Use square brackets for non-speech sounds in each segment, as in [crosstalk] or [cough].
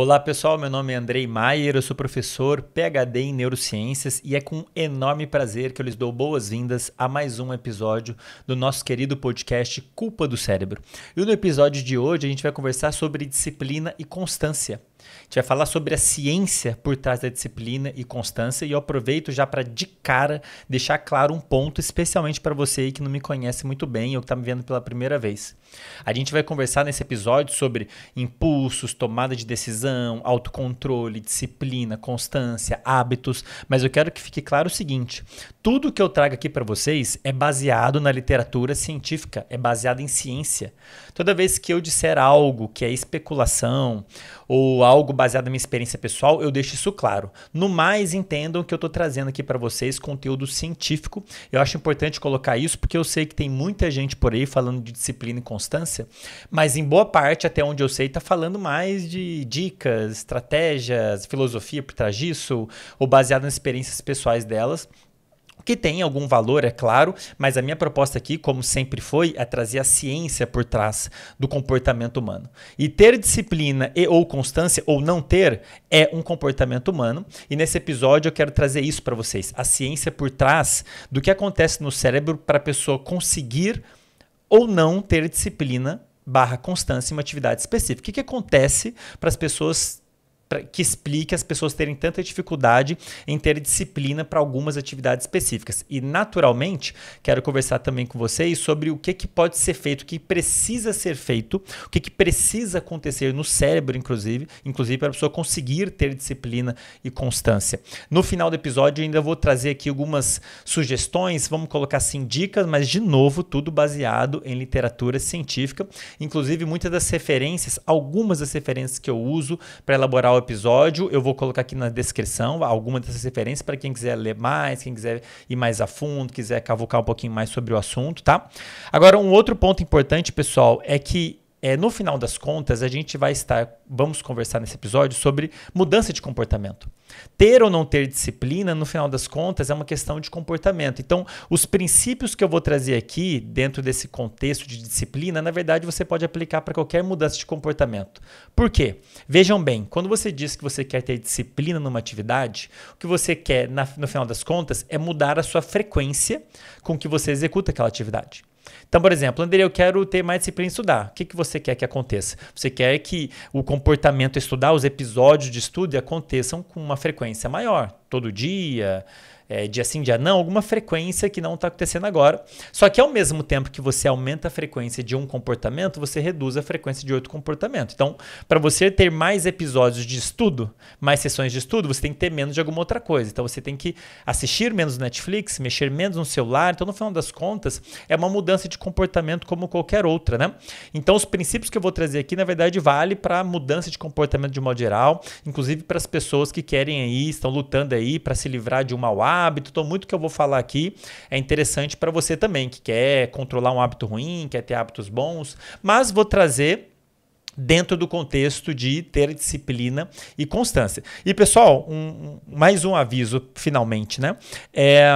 Olá pessoal, meu nome é Andrei Maier, eu sou professor PhD em Neurociências e é com enorme prazer que eu lhes dou boas-vindas a mais um episódio do nosso querido podcast Culpa do Cérebro. E no episódio de hoje a gente vai conversar sobre disciplina e constância. A gente vai falar sobre a ciência por trás da disciplina e constância e eu aproveito já para de cara deixar claro um ponto, especialmente para você aí que não me conhece muito bem ou que está me vendo pela primeira vez. A gente vai conversar nesse episódio sobre impulsos, tomada de decisão, autocontrole, disciplina, constância, hábitos, mas eu quero que fique claro o seguinte: tudo que eu trago aqui para vocês é baseado na literatura científica, é baseado em ciência. Toda vez que eu disser algo que é especulação ou algo algo baseado na minha experiência pessoal, eu deixo isso claro. No mais, entendam que eu estou trazendo aqui para vocês conteúdo científico. Eu acho importante colocar isso porque eu sei que tem muita gente por aí falando de disciplina e constância, mas em boa parte, até onde eu sei, está falando mais de dicas, estratégias, filosofia por trás disso, ou baseado nas experiências pessoais delas que tem algum valor, é claro, mas a minha proposta aqui, como sempre foi, é trazer a ciência por trás do comportamento humano. E ter disciplina e ou constância ou não ter é um comportamento humano, e nesse episódio eu quero trazer isso para vocês, a ciência por trás do que acontece no cérebro para a pessoa conseguir ou não ter disciplina barra constância em uma atividade específica. O que, que acontece para as pessoas pra, que explique as pessoas terem tanta dificuldade em ter disciplina para algumas atividades específicas. E, naturalmente, quero conversar também com vocês sobre o que, que pode ser feito, o que precisa ser feito, o que, que precisa acontecer no cérebro, inclusive, inclusive para a pessoa conseguir ter disciplina e constância. No final do episódio, ainda vou trazer aqui algumas sugestões, vamos colocar assim dicas, mas de novo, tudo baseado em literatura científica, inclusive muitas das referências, algumas das referências que eu uso para elaborar o episódio. Eu vou colocar aqui na descrição alguma dessas referências para quem quiser ler mais, quem quiser ir mais a fundo, quiser cavucar um pouquinho mais sobre o assunto, tá? Agora, um outro ponto importante, pessoal, é que é, no final das contas, a gente vai estar, vamos conversar nesse episódio sobre mudança de comportamento. Ter ou não ter disciplina, no final das contas, é uma questão de comportamento. Então, os princípios que eu vou trazer aqui, dentro desse contexto de disciplina, na verdade, você pode aplicar para qualquer mudança de comportamento. Por quê? Vejam bem, quando você diz que você quer ter disciplina numa atividade, o que você quer, na, no final das contas, é mudar a sua frequência com que você executa aquela atividade. Então, por exemplo, André, eu quero ter mais disciplina em estudar. O que, que você quer que aconteça? Você quer que o comportamento estudar, os episódios de estudo aconteçam com uma frequência maior, todo dia, é, dia sim, dia ah, não, alguma frequência que não está acontecendo agora. Só que ao mesmo tempo que você aumenta a frequência de um comportamento, você reduz a frequência de outro comportamento. Então, para você ter mais episódios de estudo, mais sessões de estudo, você tem que ter menos de alguma outra coisa. Então, você tem que assistir menos Netflix, mexer menos no celular. Então, no final das contas, é uma mudança de comportamento como qualquer outra, né? Então, os princípios que eu vou trazer aqui, na verdade, vale para mudança de comportamento de modo geral, inclusive para as pessoas que querem aí, estão lutando aí para se livrar de um mau hábito hábito. Então, muito que eu vou falar aqui é interessante para você também, que quer controlar um hábito ruim, quer ter hábitos bons, mas vou trazer dentro do contexto de ter disciplina e constância. E pessoal, um, mais um aviso finalmente, né? É,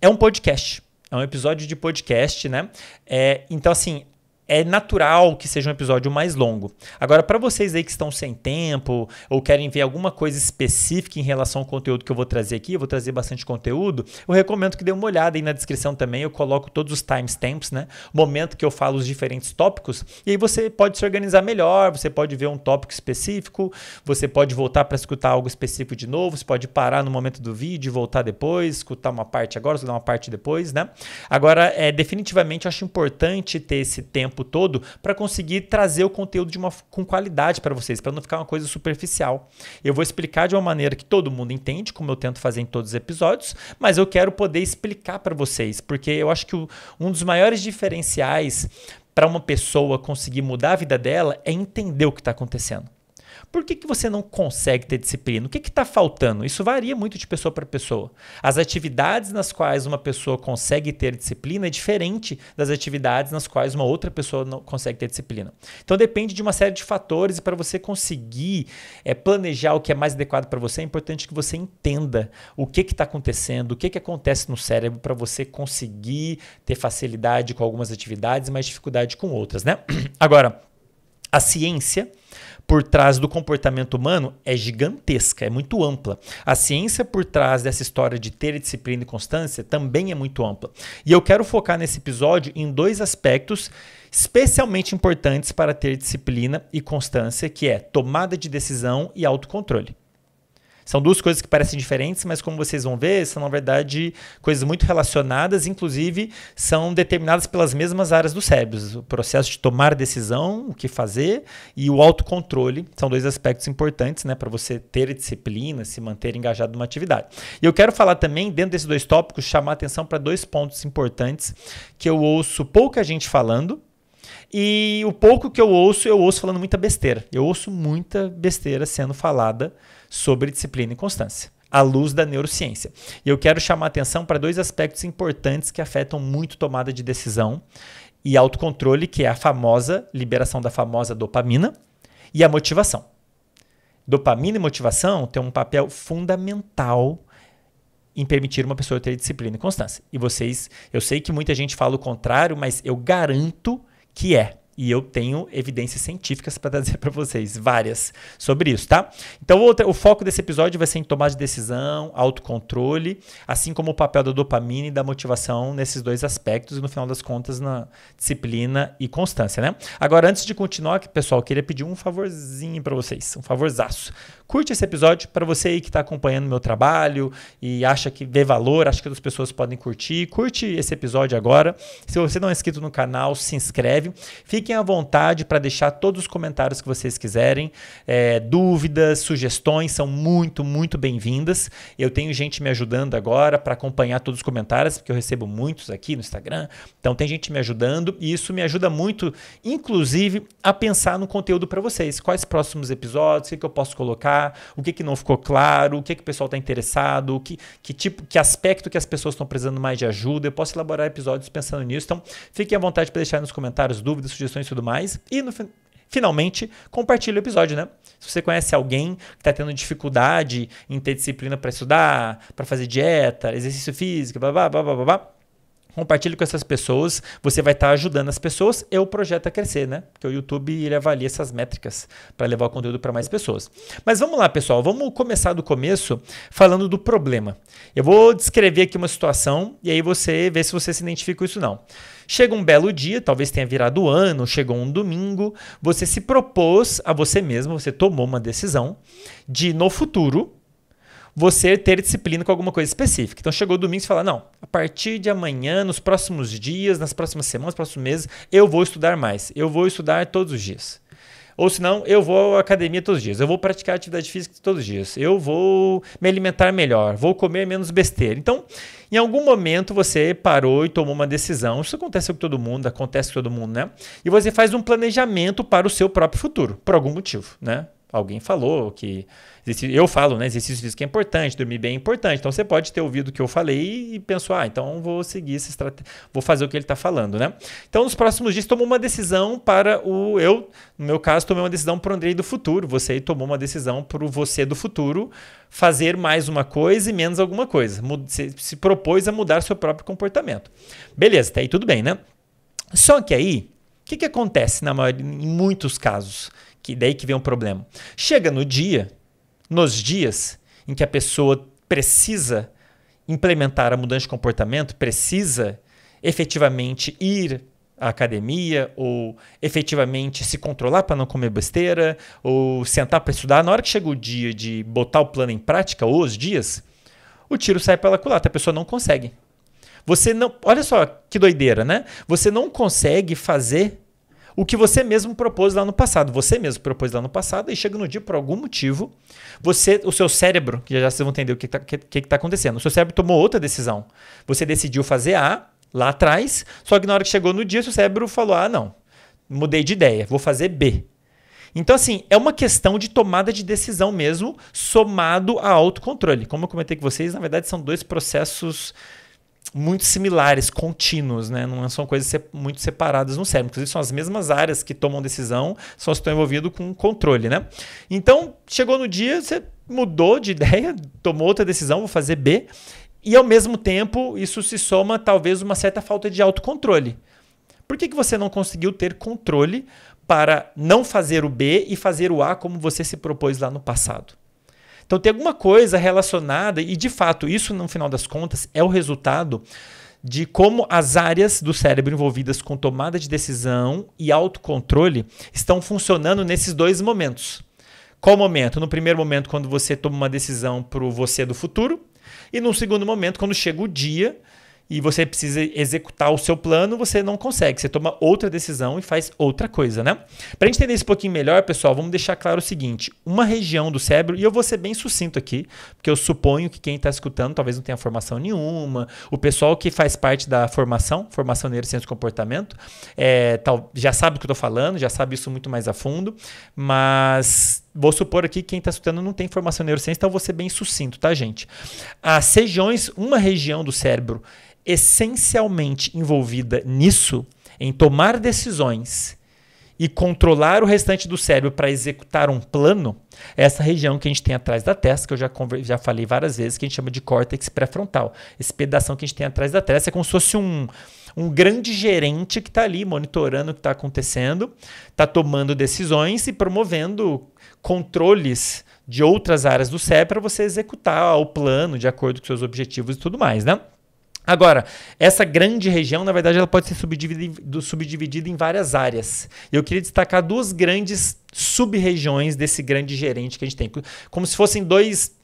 é um podcast. É um episódio de podcast, né? É, então, assim, é natural que seja um episódio mais longo. Agora, para vocês aí que estão sem tempo ou querem ver alguma coisa específica em relação ao conteúdo que eu vou trazer aqui, eu vou trazer bastante conteúdo, eu recomendo que dê uma olhada aí na descrição também, eu coloco todos os timestamps, né? Momento que eu falo os diferentes tópicos, e aí você pode se organizar melhor, você pode ver um tópico específico, você pode voltar para escutar algo específico de novo, você pode parar no momento do vídeo, voltar depois, escutar uma parte agora, escutar uma parte depois, né? Agora, é definitivamente eu acho importante ter esse tempo tempo todo para conseguir trazer o conteúdo de uma, com qualidade para vocês, para não ficar uma coisa superficial. Eu vou explicar de uma maneira que todo mundo entende, como eu tento fazer em todos os episódios, mas eu quero poder explicar para vocês, porque eu acho que o, um dos maiores diferenciais para uma pessoa conseguir mudar a vida dela é entender o que está acontecendo. Por que, que você não consegue ter disciplina? O que está faltando? Isso varia muito de pessoa para pessoa. As atividades nas quais uma pessoa consegue ter disciplina é diferente das atividades nas quais uma outra pessoa não consegue ter disciplina. Então depende de uma série de fatores e para você conseguir é, planejar o que é mais adequado para você, é importante que você entenda o que está acontecendo, o que, que acontece no cérebro para você conseguir ter facilidade com algumas atividades e mais dificuldade com outras, né? [clears throat] Agora, a ciência por trás do comportamento humano é gigantesca, é muito ampla. A ciência por trás dessa história de ter disciplina e constância também é muito ampla. E eu quero focar nesse episódio em dois aspectos especialmente importantes para ter disciplina e constância, que é tomada de decisão e autocontrole. São duas coisas que parecem diferentes, mas como vocês vão ver, são na verdade coisas muito relacionadas, inclusive são determinadas pelas mesmas áreas do cérebro. O processo de tomar decisão, o que fazer e o autocontrole são dois aspectos importantes, né, para você ter disciplina, se manter engajado numa atividade. E eu quero falar também dentro desses dois tópicos chamar atenção para dois pontos importantes que eu ouço pouca gente falando. E o pouco que eu ouço, eu ouço falando muita besteira. Eu ouço muita besteira sendo falada sobre disciplina e constância à luz da neurociência. E eu quero chamar atenção para dois aspectos importantes que afetam muito tomada de decisão e autocontrole, que é a famosa liberação da famosa dopamina e a motivação. Dopamina e motivação têm um papel fundamental em permitir uma pessoa ter disciplina e constância. E vocês, eu sei que muita gente fala o contrário, mas eu garanto que é. E eu tenho evidências científicas para trazer para vocês, várias, sobre isso, tá? Então, outra, o foco desse episódio vai ser em tomar de decisão, autocontrole, assim como o papel da dopamina e da motivação nesses dois aspectos, e no final das contas, na disciplina e constância, né? Agora, antes de continuar, pessoal, queria pedir um favorzinho para vocês, um favorzaço. Curte esse episódio para você aí que está acompanhando meu trabalho e acha que vê valor, acha que as pessoas podem curtir. Curte esse episódio agora. Se você não é inscrito no canal, se inscreve. Fique fiquem à vontade para deixar todos os comentários que vocês quiserem. É, dúvidas, sugestões são muito, muito bem-vindas. Eu tenho gente me ajudando agora para acompanhar todos os comentários, porque eu recebo muitos aqui no Instagram. Então tem gente me ajudando e isso me ajuda muito, inclusive, a pensar no conteúdo para vocês. Quais próximos episódios, o que, que, eu posso colocar, o que, que não ficou claro, o que, que o pessoal está interessado, que, que tipo, que aspecto que as pessoas estão precisando mais de ajuda. Eu posso elaborar episódios pensando nisso. Então, fiquem à vontade para deixar nos comentários dúvidas, sugestões informações e tudo mais. E no, finalmente, compartilhe o episódio, né? Se você conhece alguém que está tendo dificuldade em ter disciplina para estudar, para fazer dieta, exercício físico, blá blá blá blá blá, blá compartilhe com essas pessoas, você vai estar tá ajudando as pessoas e o projeto a crescer, né? Porque o YouTube ele avalia essas métricas para levar o conteúdo para mais pessoas. Mas vamos lá, pessoal, vamos começar do começo falando do problema. Eu vou descrever aqui uma situação e aí você vê se você se identifica com isso não. Chega um belo dia, talvez tenha virado ano, chegou um domingo, você se propôs a você mesmo, você tomou uma decisão de no futuro você ter disciplina com alguma coisa específica. Então chegou o domingo e fala: não, a partir de amanhã, nos próximos dias, nas próximas semanas, nos próximos meses, eu vou estudar mais. Eu vou estudar todos os dias. Ou senão, eu vou à academia todos os dias. Eu vou praticar atividade física todos os dias. Eu vou me alimentar melhor. Vou comer menos besteira. Então, em algum momento você parou e tomou uma decisão. Isso acontece com todo mundo, acontece com todo mundo, né? E você faz um planejamento para o seu próprio futuro, por algum motivo, né? Alguém falou que. Eu falo, né? Exercício físico é importante, dormir bem é importante. Então você pode ter ouvido o que eu falei e pensou, ah, então vou seguir essa estratégia, vou fazer o que ele está falando, né? Então nos próximos dias tomou uma decisão para o. Eu, no meu caso, tomei uma decisão para o Andrei do futuro. Você aí tomou uma decisão para o você do futuro fazer mais uma coisa e menos alguma coisa. Você se propôs a mudar seu próprio comportamento. Beleza, até aí tudo bem, né? Só que aí, o que, que acontece na maioria, em muitos casos? Que daí que vem o problema. Chega no dia, nos dias em que a pessoa precisa implementar a mudança de comportamento, precisa efetivamente ir à academia ou efetivamente se controlar para não comer besteira ou sentar para estudar, na hora que chega o dia de botar o plano em prática ou os dias, o tiro sai pela culata, a pessoa não consegue. Você não, olha só que doideira, né? Você não consegue fazer o que você mesmo propôs lá no passado. Você mesmo propôs lá no passado e chega no dia por algum motivo, você, o seu cérebro, que já vocês vão entender o que está que, que tá acontecendo, o seu cérebro tomou outra decisão. Você decidiu fazer A lá atrás, só que na hora que chegou no dia, seu cérebro falou: ah, não, mudei de ideia, vou fazer B. Então, assim, é uma questão de tomada de decisão mesmo, somado a autocontrole. Como eu comentei com vocês, na verdade, são dois processos muito similares, contínuos, né? Não são coisas muito separadas no cérebro. Inclusive, são as mesmas áreas que tomam decisão, só estão envolvidos com controle, né? Então, chegou no dia, você mudou de [laughs] ideia, tomou outra decisão, vou fazer B. E, ao mesmo tempo, isso se soma, talvez, uma certa falta de autocontrole. Por que, que você não conseguiu ter controle para não fazer o B e fazer o A como você se propôs lá no passado? Então tem alguma coisa relacionada, e de fato, isso no final das contas é o resultado de como as áreas do cérebro envolvidas com tomada de decisão e autocontrole estão funcionando nesses dois momentos. Qual momento? No primeiro momento, quando você toma uma decisão para o você do futuro, e no segundo momento, quando chega o dia e você precisa executar o seu plano, você não consegue. Você toma outra decisão e faz outra coisa, né? Para a gente entender isso um pouquinho melhor, pessoal, vamos deixar claro o seguinte: uma região do cérebro, e eu vou ser bem sucinto aqui, porque eu suponho que quem está escutando talvez não tenha formação nenhuma, o pessoal que faz parte da formação, formação neurociência do comportamento, é, tal, já sabe o que eu estou falando, já sabe isso muito mais a fundo, mas vou supor aqui que quem está escutando não tem formação neurociência, então vou ser bem sucinto, tá, gente? As regiões, uma região do cérebro essencialmente envolvida nisso, em tomar decisões e controlar o restante do cérebro para executar um plano, é essa região que a gente tem atrás da testa, que eu já, já falei várias vezes, que a gente chama de córtex pré-frontal. Esse pedaço que a gente tem atrás da testa é como se fosse um, um grande gerente que está ali monitorando o que está acontecendo, está tomando decisões e promovendo controles de outras áreas do cérebro para você executar o plano de acordo com seus objetivos e tudo mais, né? Agora, essa grande região, na verdade, ela pode ser subdividida, subdividida em várias áreas. Eu queria destacar duas grandes sub-regiões desse grande gerente que a gente tem, como se fossem dois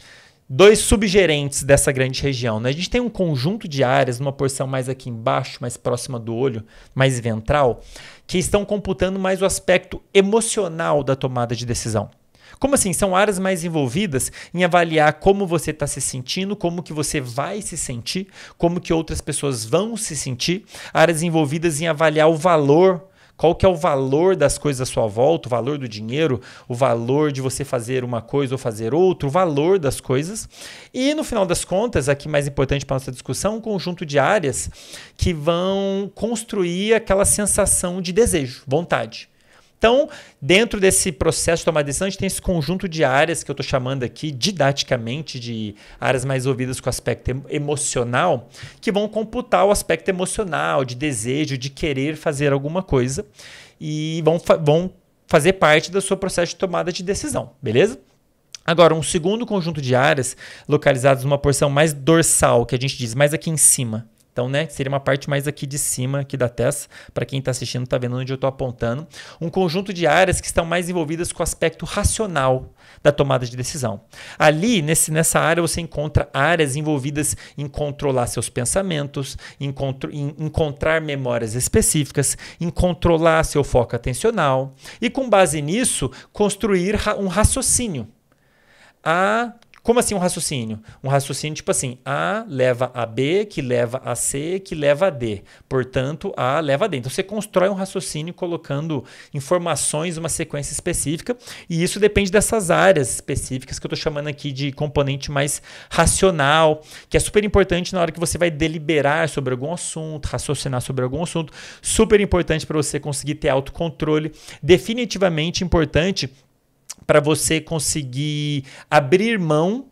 dois subgerentes dessa grande região. Né? A gente tem um conjunto de áreas, uma porção mais aqui embaixo, mais próxima do olho, mais ventral, que estão computando mais o aspecto emocional da tomada de decisão. Como assim? São áreas mais envolvidas em avaliar como você está se sentindo, como que você vai se sentir, como que outras pessoas vão se sentir, áreas envolvidas em avaliar o valor qual que é o valor das coisas à sua volta, o valor do dinheiro, o valor de você fazer uma coisa ou fazer outra, o valor das coisas. E no final das contas, aqui mais importante para nossa discussão, um conjunto de áreas que vão construir aquela sensação de desejo, vontade. Então, dentro desse processo de tomada de decisão, a gente tem esse conjunto de áreas que eu estou chamando aqui didaticamente de áreas mais ouvidas com aspecto emocional, que vão computar o aspecto emocional, de desejo, de querer fazer alguma coisa, e vão, vão fazer parte do seu processo de tomada de decisão, beleza? Agora, um segundo conjunto de áreas, localizadas numa porção mais dorsal, que a gente diz mais aqui em cima, então, né, seria uma parte mais aqui de cima aqui da testa, para quem está assistindo está vendo onde eu estou apontando, um conjunto de áreas que estão mais envolvidas com o aspecto racional da tomada de decisão. Ali, nesse, nessa área, você encontra áreas envolvidas em controlar seus pensamentos, em, em encontrar memórias específicas, em controlar seu foco atencional e, com base nisso, construir ra um raciocínio. A como assim um raciocínio? Um raciocínio tipo assim: A leva a B, que leva a C, que leva a D. Portanto, A leva a D. Então você constrói um raciocínio colocando informações, uma sequência específica, e isso depende dessas áreas específicas que eu estou chamando aqui de componente mais racional, que é super importante na hora que você vai deliberar sobre algum assunto, raciocinar sobre algum assunto, super importante para você conseguir ter autocontrole, definitivamente importante para você conseguir abrir mão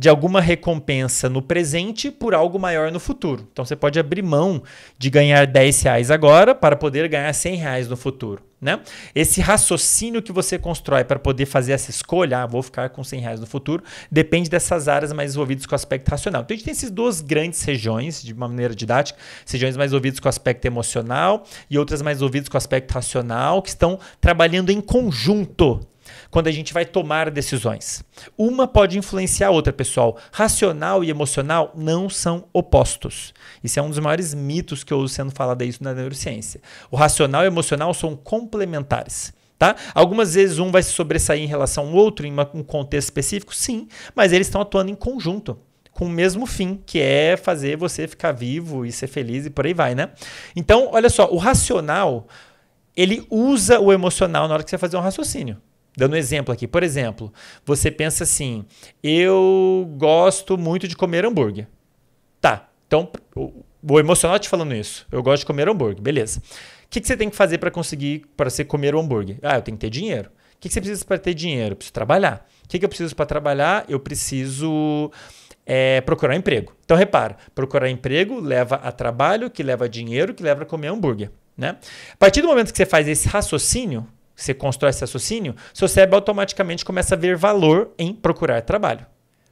de alguma recompensa no presente por algo maior no futuro. Então você pode abrir mão de ganhar 10 reais agora para poder ganhar 100 reais no futuro. Né? Esse raciocínio que você constrói para poder fazer essa escolha, ah, vou ficar com 100 reais no futuro, depende dessas áreas mais envolvidas com o aspecto racional. Então a gente tem essas duas grandes regiões, de uma maneira didática, regiões mais envolvidas com o aspecto emocional e outras mais envolvidas com o aspecto racional, que estão trabalhando em conjunto quando a gente vai tomar decisões. Uma pode influenciar a outra, pessoal. Racional e emocional não são opostos. Isso é um dos maiores mitos que eu uso sendo falado isso na neurociência. O racional e o emocional são complementares. Tá? Algumas vezes um vai se sobressair em relação ao outro em uma, um contexto específico, sim, mas eles estão atuando em conjunto com o mesmo fim, que é fazer você ficar vivo e ser feliz e por aí vai, né? Então, olha só, o racional, ele usa o emocional na hora que você fazer um raciocínio. Dando um exemplo aqui, por exemplo, você pensa assim: eu gosto muito de comer hambúrguer. Tá, então o, emocional te falando isso. Eu gosto de comer hambúrguer, beleza. O que, que você tem que fazer para conseguir, para você comer o hambúrguer? Ah, eu tenho que ter dinheiro. O que, que você precisa para ter dinheiro? Eu preciso trabalhar. O que, que eu preciso para trabalhar? Eu preciso é, procurar emprego. Então repara, procurar emprego leva a trabalho, que leva a dinheiro, que leva a comer hambúrguer. Né? A partir do momento que você faz esse raciocínio, você constrói esse raciocínio, seu cérebro automaticamente começa a ver valor em procurar trabalho.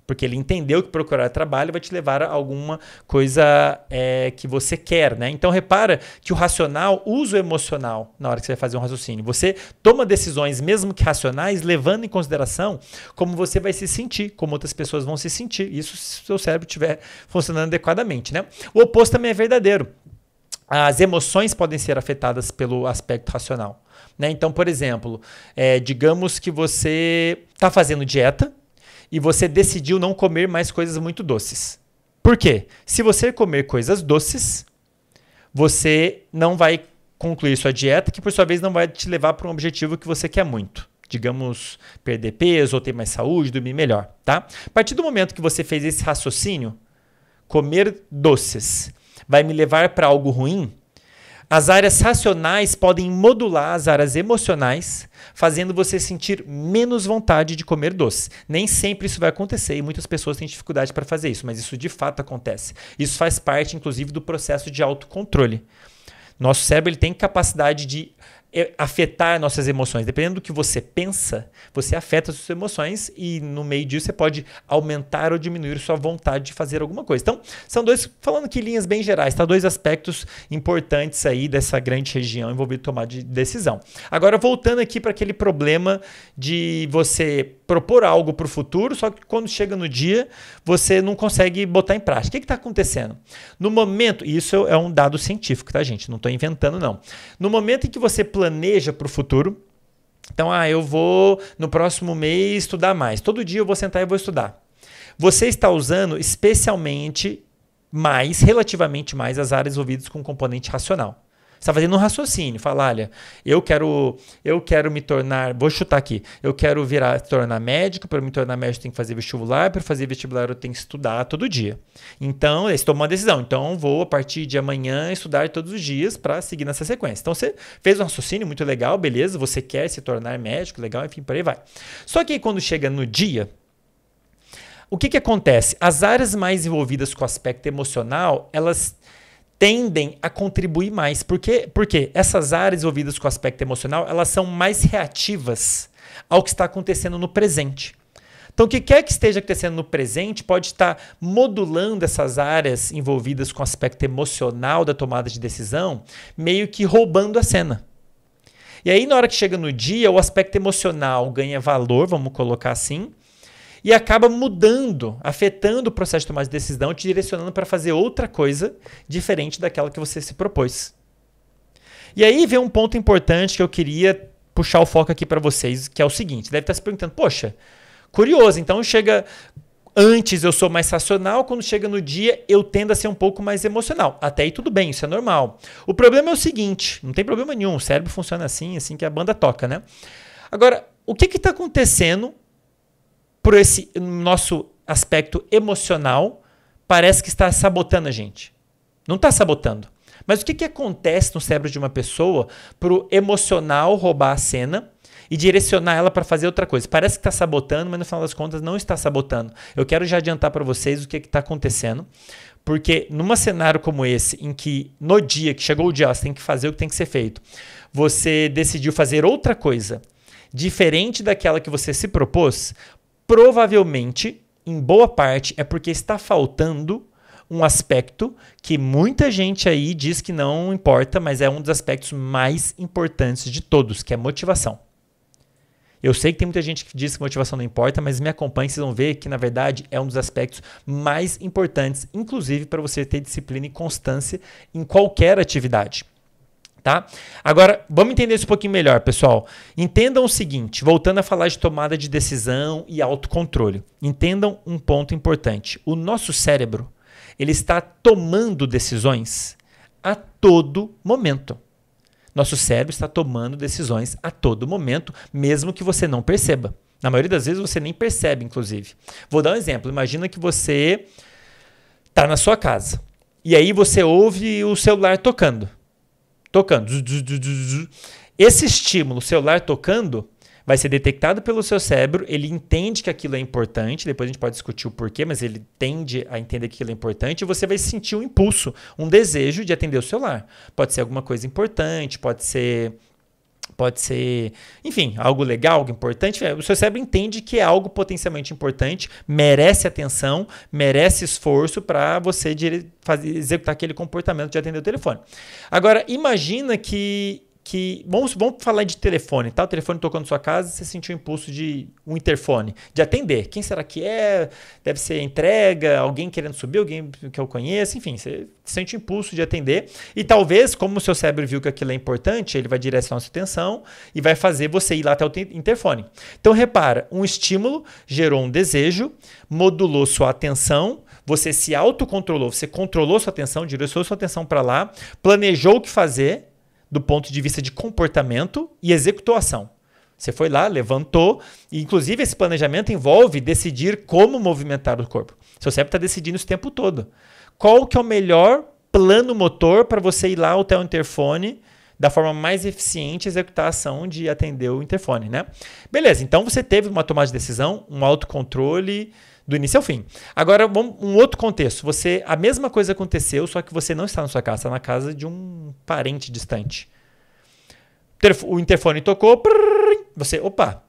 Porque ele entendeu que procurar trabalho vai te levar a alguma coisa é, que você quer, né? Então repara que o racional usa o emocional na hora que você vai fazer um raciocínio. Você toma decisões, mesmo que racionais, levando em consideração como você vai se sentir, como outras pessoas vão se sentir. Isso se o seu cérebro estiver funcionando adequadamente, né? O oposto também é verdadeiro. As emoções podem ser afetadas pelo aspecto racional. Né? Então, por exemplo, é, digamos que você está fazendo dieta e você decidiu não comer mais coisas muito doces. Por quê? Se você comer coisas doces, você não vai concluir sua dieta, que por sua vez não vai te levar para um objetivo que você quer muito. Digamos, perder peso, ou ter mais saúde, dormir melhor, tá? A partir do momento que você fez esse raciocínio, comer doces vai me levar para algo ruim, as áreas racionais podem modular as áreas emocionais, fazendo você sentir menos vontade de comer doce. Nem sempre isso vai acontecer e muitas pessoas têm dificuldade para fazer isso, mas isso de fato acontece. Isso faz parte, inclusive, do processo de autocontrole. Nosso cérebro ele tem capacidade de é, afetar nossas emoções. Dependendo do que você pensa, você afeta suas emoções e no meio disso você pode aumentar ou diminuir sua vontade de fazer alguma coisa. Então, são dois, falando que linhas bem gerais, tá? Dois aspectos importantes aí dessa grande região envolvida em tomar de decisão. Agora, voltando aqui para aquele problema de você propor algo para o futuro, só que quando chega no dia, você não consegue botar em prática. O que está acontecendo? No momento, e isso é um dado científico, tá, gente? Não estou inventando, não. No momento em que você planeja para o futuro, então, ah, eu vou no próximo mês estudar mais. Todo dia eu vou sentar e vou estudar. Você está usando especialmente mais, relativamente mais, as áreas envolvidas com componente racional está fazendo um raciocínio. Fala, olha, eu quero, eu quero me tornar, vou chutar aqui, eu quero virar, tornar médico, para me tornar médico eu tenho que fazer vestibular, para fazer vestibular eu tenho que estudar todo dia. Então, esse tomou uma decisão. Então, vou a partir de amanhã estudar todos os dias para seguir nessa sequência. Então, você fez um raciocínio muito legal, beleza, você quer se tornar médico, legal, enfim, por aí vai. Só que aí, quando chega no dia, o que, que acontece? As áreas mais envolvidas com o aspecto emocional, elas tendem a contribuir mais. Por quê? Porque essas áreas envolvidas com o aspecto emocional, elas são mais reativas ao que está acontecendo no presente. Então, o que quer que esteja acontecendo no presente pode estar modulando essas áreas envolvidas com o aspecto emocional da tomada de decisão, meio que roubando a cena. E aí, na hora que chega no dia, o aspecto emocional ganha valor, vamos colocar assim, e acaba mudando, afetando o processo de tomada de decisão, te direcionando para fazer outra coisa diferente daquela que você se propôs. E aí vem um ponto importante que eu queria puxar o foco aqui para vocês, que é o seguinte: deve estar tá se perguntando, poxa, curioso, então chega. Antes eu sou mais racional, quando chega no dia eu tendo a ser um pouco mais emocional. Até aí tudo bem, isso é normal. O problema é o seguinte: não tem problema nenhum, o cérebro funciona assim, assim que a banda toca, né? Agora, o que está acontecendo por esse nosso aspecto emocional, parece que está sabotando a gente. Não está sabotando. Mas o que, que acontece no cérebro de uma pessoa para o emocional roubar a cena e direcionar ela para fazer outra coisa? Parece que está sabotando, mas no final das contas não está sabotando. Eu quero já adiantar para vocês o que está acontecendo, porque num cenário como esse, em que no dia que chegou o dia, você tem que fazer o que tem que ser feito, você decidiu fazer outra coisa diferente daquela que você se propôs, provavelmente, em boa parte, é porque está faltando um aspecto que muita gente aí diz que não importa, mas é um dos aspectos mais importantes de todos, que é motivação. Eu sei que tem muita gente que diz que motivação não importa, mas me acompanhe, vocês vão ver que na verdade é um dos aspectos mais importantes, inclusive para você ter disciplina e constância em qualquer atividade tá? Agora, vamos entender isso um pouquinho melhor, pessoal. Entendam o seguinte, voltando a falar de tomada de decisão e autocontrole. Entendam um ponto importante. O nosso cérebro, ele está tomando decisões a todo momento. Nosso cérebro está tomando decisões a todo momento, mesmo que você não perceba. Na maioria das vezes você nem percebe, inclusive. Vou dar um exemplo. Imagina que você está na sua casa e aí você ouve o celular tocando tocando. Esse estímulo o celular tocando vai ser detectado pelo seu cérebro, ele entende que aquilo é importante, depois a gente pode discutir o porquê, mas ele tende a entender que aquilo é importante e você vai sentir um impulso, um desejo de atender o celular. Pode ser alguma coisa importante, pode ser pode ser, enfim, algo legal, algo importante. É, o seu cérebro entende que é algo potencialmente importante, merece atenção, merece esforço para você fazer, executar aquele comportamento de atender o telefone. Agora, imagina que que. Vamos, vamos falar de telefone, tá? O telefone tocando sua casa, você sentiu o impulso de um interfone, de atender. Quem será que é? Deve ser entrega, alguém querendo subir, alguém que eu conheço, enfim, você sente o impulso de atender. E talvez, como o seu cérebro viu que aquilo é importante, ele vai direcionar a sua atenção e vai fazer você ir lá até o interfone. Então, repara, um estímulo gerou um desejo, modulou sua atenção você se autocontrolou, você controlou sua atenção, direcionou sua atenção para lá, planejou o que fazer do ponto de vista de comportamento e executou a ação. Você foi lá, levantou, e inclusive esse planejamento envolve decidir como movimentar o corpo. Seu cérebro está decidindo isso o tempo todo. Qual que é o melhor plano motor para você ir lá até o interfone da forma mais eficiente executar a ação de atender o interfone, né? Beleza, então você teve uma tomada de decisão, um autocontrole, do início ao fim. Agora, um outro contexto. Você, a mesma coisa aconteceu, só que você não está na sua casa, está na casa de um parente distante. O interfone tocou, você, opa.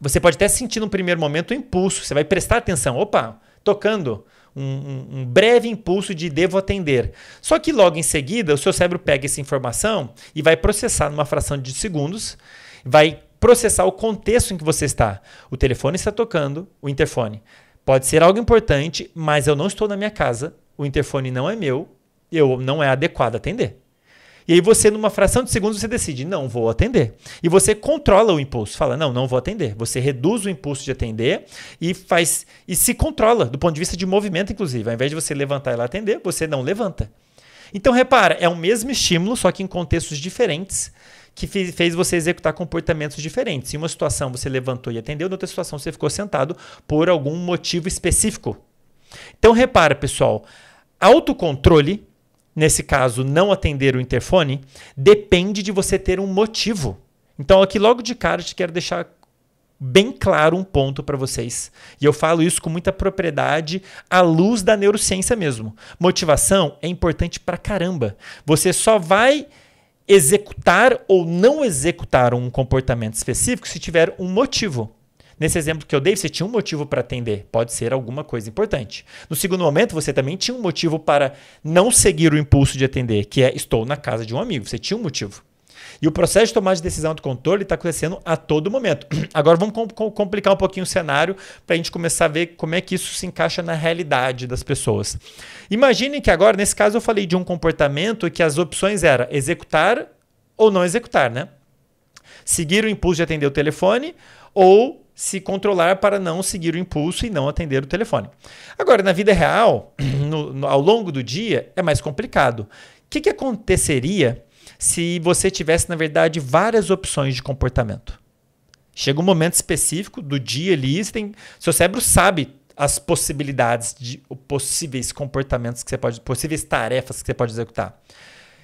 Você pode até sentir no primeiro momento o um impulso, você vai prestar atenção, opa, tocando. um, um, breve impulso de devo atender. Só que logo em seguida, o seu cérebro pega essa informação e vai processar numa fração de segundos, vai processar o contexto em que você está. O telefone está tocando, o interfone. Pode ser algo importante, mas eu não estou na minha casa, o interfone não é meu, eu não é adequado atender. E aí você, numa fração de segundos, você decide, não vou atender. E você controla o impulso, fala, não, não vou atender. Você reduz o impulso de atender e faz e se controla, do ponto de vista de movimento, inclusive. Ao invés de você levantar e lá atender, você não levanta. Então repara, é o mesmo estímulo, só que em contextos diferentes que fez você executar comportamentos diferentes. Em uma situação você levantou e atendeu, na outra situação você ficou sentado por algum motivo específico. Então repara, pessoal, autocontrole, nesse caso não atender o interfone, depende de você ter um motivo. Então aqui logo de cara eu te quero deixar bem claro um ponto para vocês. E eu falo isso com muita propriedade à luz da neurociência mesmo. Motivação é importante pra caramba. Você só vai executar ou não executar um comportamento específico se tiver um motivo. Nesse exemplo que eu dei, você tinha um motivo para atender, pode ser alguma coisa importante. No segundo momento, você também tinha um motivo para não seguir o impulso de atender, que é estou na casa de um amigo, você tinha um motivo. E o processo de tomada de decisão do controle está acontecendo a todo momento. [clears throat] Agora vamos complicar um pouquinho o cenário para a gente começar a ver como é que isso se encaixa na realidade das pessoas. Imaginem que agora, nesse caso, eu falei de um comportamento que as opções era executar ou não executar, né? Seguir o impulso de atender o telefone ou se controlar para não seguir o impulso e não atender o telefone. Agora, na vida real, [clears throat] no, no, ao longo do dia, é mais complicado. O que, que aconteceria se você tivesse, na verdade, várias opções de comportamento. Chega um momento específico do dia ali, você tem, seu cérebro sabe as possibilidades de possíveis comportamentos que você pode, possíveis tarefas que você pode executar.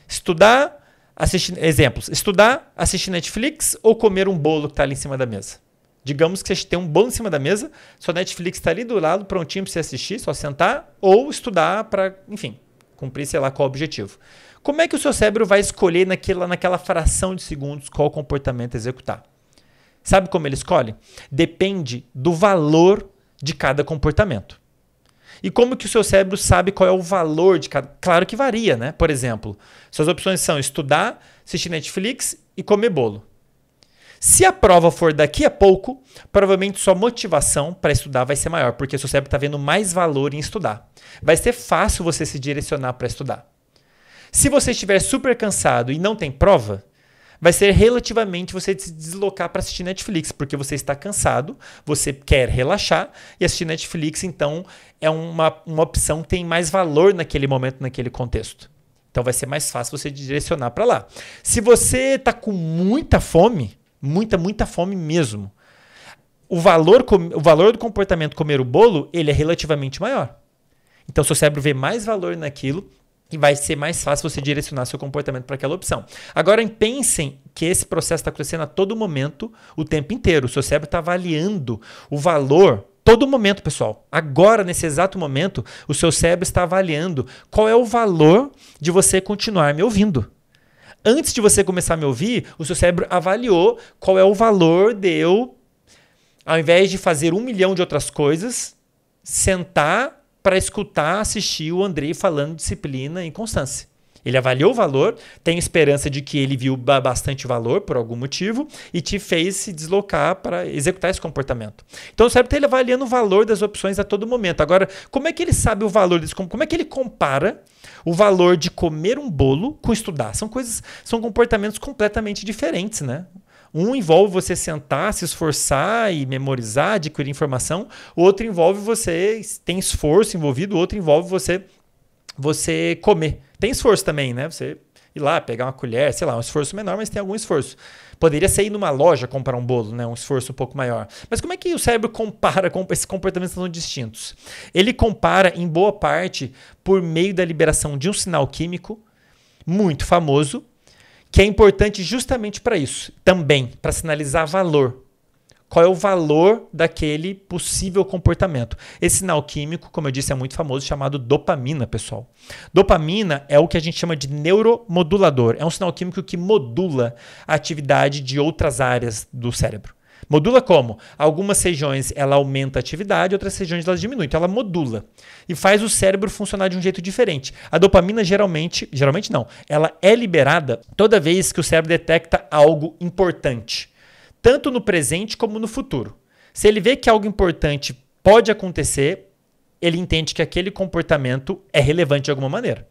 Estudar, assistir, exemplos, estudar, assistir Netflix ou comer um bolo que está ali em cima da mesa. Digamos que você tem um bolo em cima da mesa, sua Netflix está ali do lado, prontinho para você assistir, só sentar ou estudar para, enfim, cumprir sei lá qual objetivo. Como é que o seu cérebro vai escolher naquela, naquela fração de segundos qual comportamento executar? Sabe como ele escolhe? Depende do valor de cada comportamento. E como que o seu cérebro sabe qual é o valor de cada? Claro que varia, né? Por exemplo, suas opções são estudar, assistir Netflix e comer bolo. Se a prova for daqui a pouco, provavelmente sua motivação para estudar vai ser maior, porque seu cérebro está vendo mais valor em estudar. Vai ser fácil você se direcionar para estudar. Se você estiver super cansado e não tem prova, vai ser relativamente você se deslocar para assistir Netflix, porque você está cansado, você quer relaxar e assistir Netflix, então é uma, uma opção que tem mais valor naquele momento, naquele contexto. Então vai ser mais fácil você direcionar para lá. Se você está com muita fome, muita, muita fome mesmo, o valor, o valor do comportamento comer o bolo, ele é relativamente maior. Então, seu cérebro vê mais valor naquilo e vai ser mais fácil você direcionar seu comportamento para aquela opção. Agora pensem que esse processo está acontecendo a todo momento, o tempo inteiro. O seu cérebro está avaliando o valor todo momento, pessoal. Agora, nesse exato momento, o seu cérebro está avaliando qual é o valor de você continuar me ouvindo. Antes de você começar a me ouvir, o seu cérebro avaliou qual é o valor de eu, ao invés de fazer um milhão de outras coisas, sentar para escutar, assistir o Andrei falando disciplina e constância. Ele avaliou o valor, tem esperança de que ele viu bastante valor por algum motivo e te fez se deslocar para executar esse comportamento. Então o cérebro está avaliando o valor das opções a todo momento. Agora, como é que ele sabe o valor desse Como é que ele compara o valor de comer um bolo com estudar? São coisas, são comportamentos completamente diferentes, né? Um envolve você sentar, se esforçar e memorizar, adquirir informação. O outro envolve você tem esforço envolvido. O outro envolve você você comer. Tem esforço também, né? Você ir lá pegar uma colher, sei lá, um esforço menor, mas tem algum esforço. Poderia ser ir numa loja comprar um bolo, né? Um esforço um pouco maior. Mas como é que o cérebro compara com esses comportamentos tão distintos? Ele compara em boa parte por meio da liberação de um sinal químico muito famoso que é importante justamente para isso, também para sinalizar valor. Qual é o valor daquele possível comportamento? Esse sinal químico, como eu disse, é muito famoso, chamado dopamina, pessoal. Dopamina é o que a gente chama de neuromodulador. É um sinal químico que modula a atividade de outras áreas do cérebro. Modula como? Algumas regiões ela aumenta a atividade, outras regiões ela diminui. Então ela modula e faz o cérebro funcionar de um jeito diferente. A dopamina geralmente, geralmente não, ela é liberada toda vez que o cérebro detecta algo importante, tanto no presente como no futuro. Se ele vê que algo importante pode acontecer, ele entende que aquele comportamento é relevante de alguma maneira.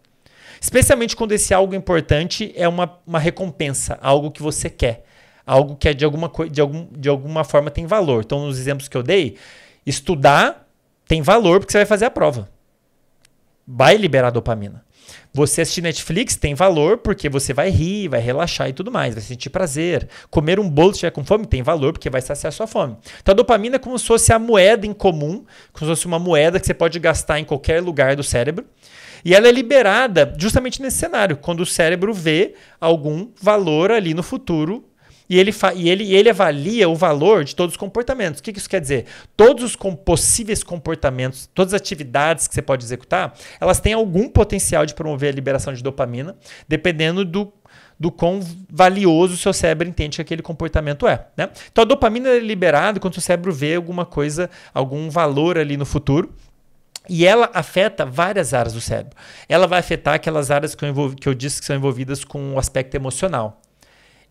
Especialmente quando esse algo importante é uma, uma recompensa, algo que você quer algo que é de alguma, de, algum, de alguma forma tem valor. Então, nos exemplos que eu dei, estudar tem valor porque você vai fazer a prova. Vai liberar dopamina. Você assistir Netflix tem valor porque você vai rir, vai relaxar e tudo mais, vai sentir prazer. Comer um bolo se estiver com fome tem valor porque vai saciar sua fome. Então a dopamina é como se fosse a moeda em comum, como se fosse uma moeda que você pode gastar em qualquer lugar do cérebro. E ela é liberada justamente nesse cenário, quando o cérebro vê algum valor ali no futuro e ele, e ele, e ele avalia o valor de todos os comportamentos. O que, que isso quer dizer? Todos os com possíveis comportamentos, todas as atividades que você pode executar, elas têm algum potencial de promover a liberação de dopamina, dependendo do do quão valioso o seu cérebro entende que aquele comportamento é. Né? Então a dopamina é liberada quando o seu cérebro vê alguma coisa, algum valor ali no futuro. E ela afeta várias áreas do cérebro. Ela vai afetar aquelas áreas que eu, que eu disse que são envolvidas com o aspecto emocional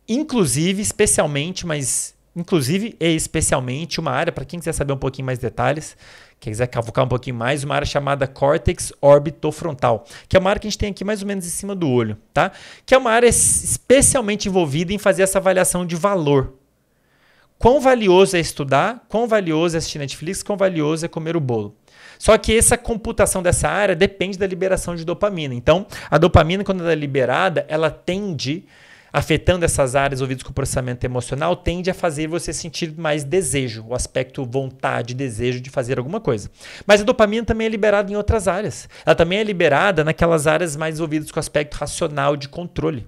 inclusive, especialmente, mas inclusive e especialmente uma área, para quem quiser saber um pouquinho mais detalhes, quem quiser cavucar um pouquinho mais, uma área chamada córtex orbitofrontal, que é uma área que a gente tem aqui mais ou menos em cima do olho, tá? Que é uma área especialmente envolvida em fazer essa avaliação de valor. Quão valioso é estudar, quão valioso é assistir Netflix, quão valioso é comer o bolo. Só que essa computação dessa área depende da liberação de dopamina. Então, a dopamina, quando ela é liberada, ela tende afetando essas áreas ouvidas com processamento emocional tende a fazer você sentir mais desejo, o aspecto vontade, desejo de fazer alguma coisa. Mas a dopamina também é liberada em outras áreas. Ela também é liberada naquelas áreas mais ouvidas com aspecto racional de controle.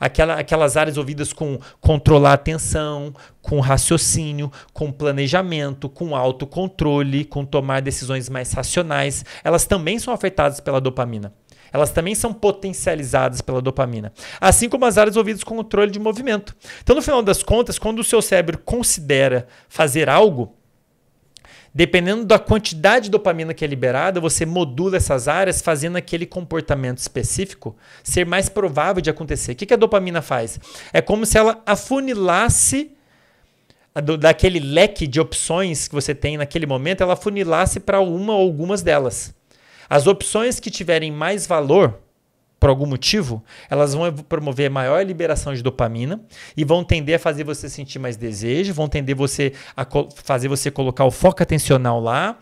Aquela, aquelas áreas ouvidas com controlar a atenção, com raciocínio, com planejamento, com autocontrole, com tomar decisões mais racionais, elas também são afetadas pela dopamina. Elas também são potencializadas pela dopamina, assim como as áreas envolvidas com o controle de movimento. Então, no final das contas, quando o seu cérebro considera fazer algo, dependendo da quantidade de dopamina que é liberada, você modula essas áreas, fazendo aquele comportamento específico ser mais provável de acontecer. O que a dopamina faz? É como se ela afunilasse daquele leque de opções que você tem naquele momento, ela afunilasse para uma ou algumas delas. As opções que tiverem mais valor, por algum motivo, elas vão promover maior liberação de dopamina e vão tender a fazer você sentir mais desejo, vão tender você a fazer você colocar o foco atencional lá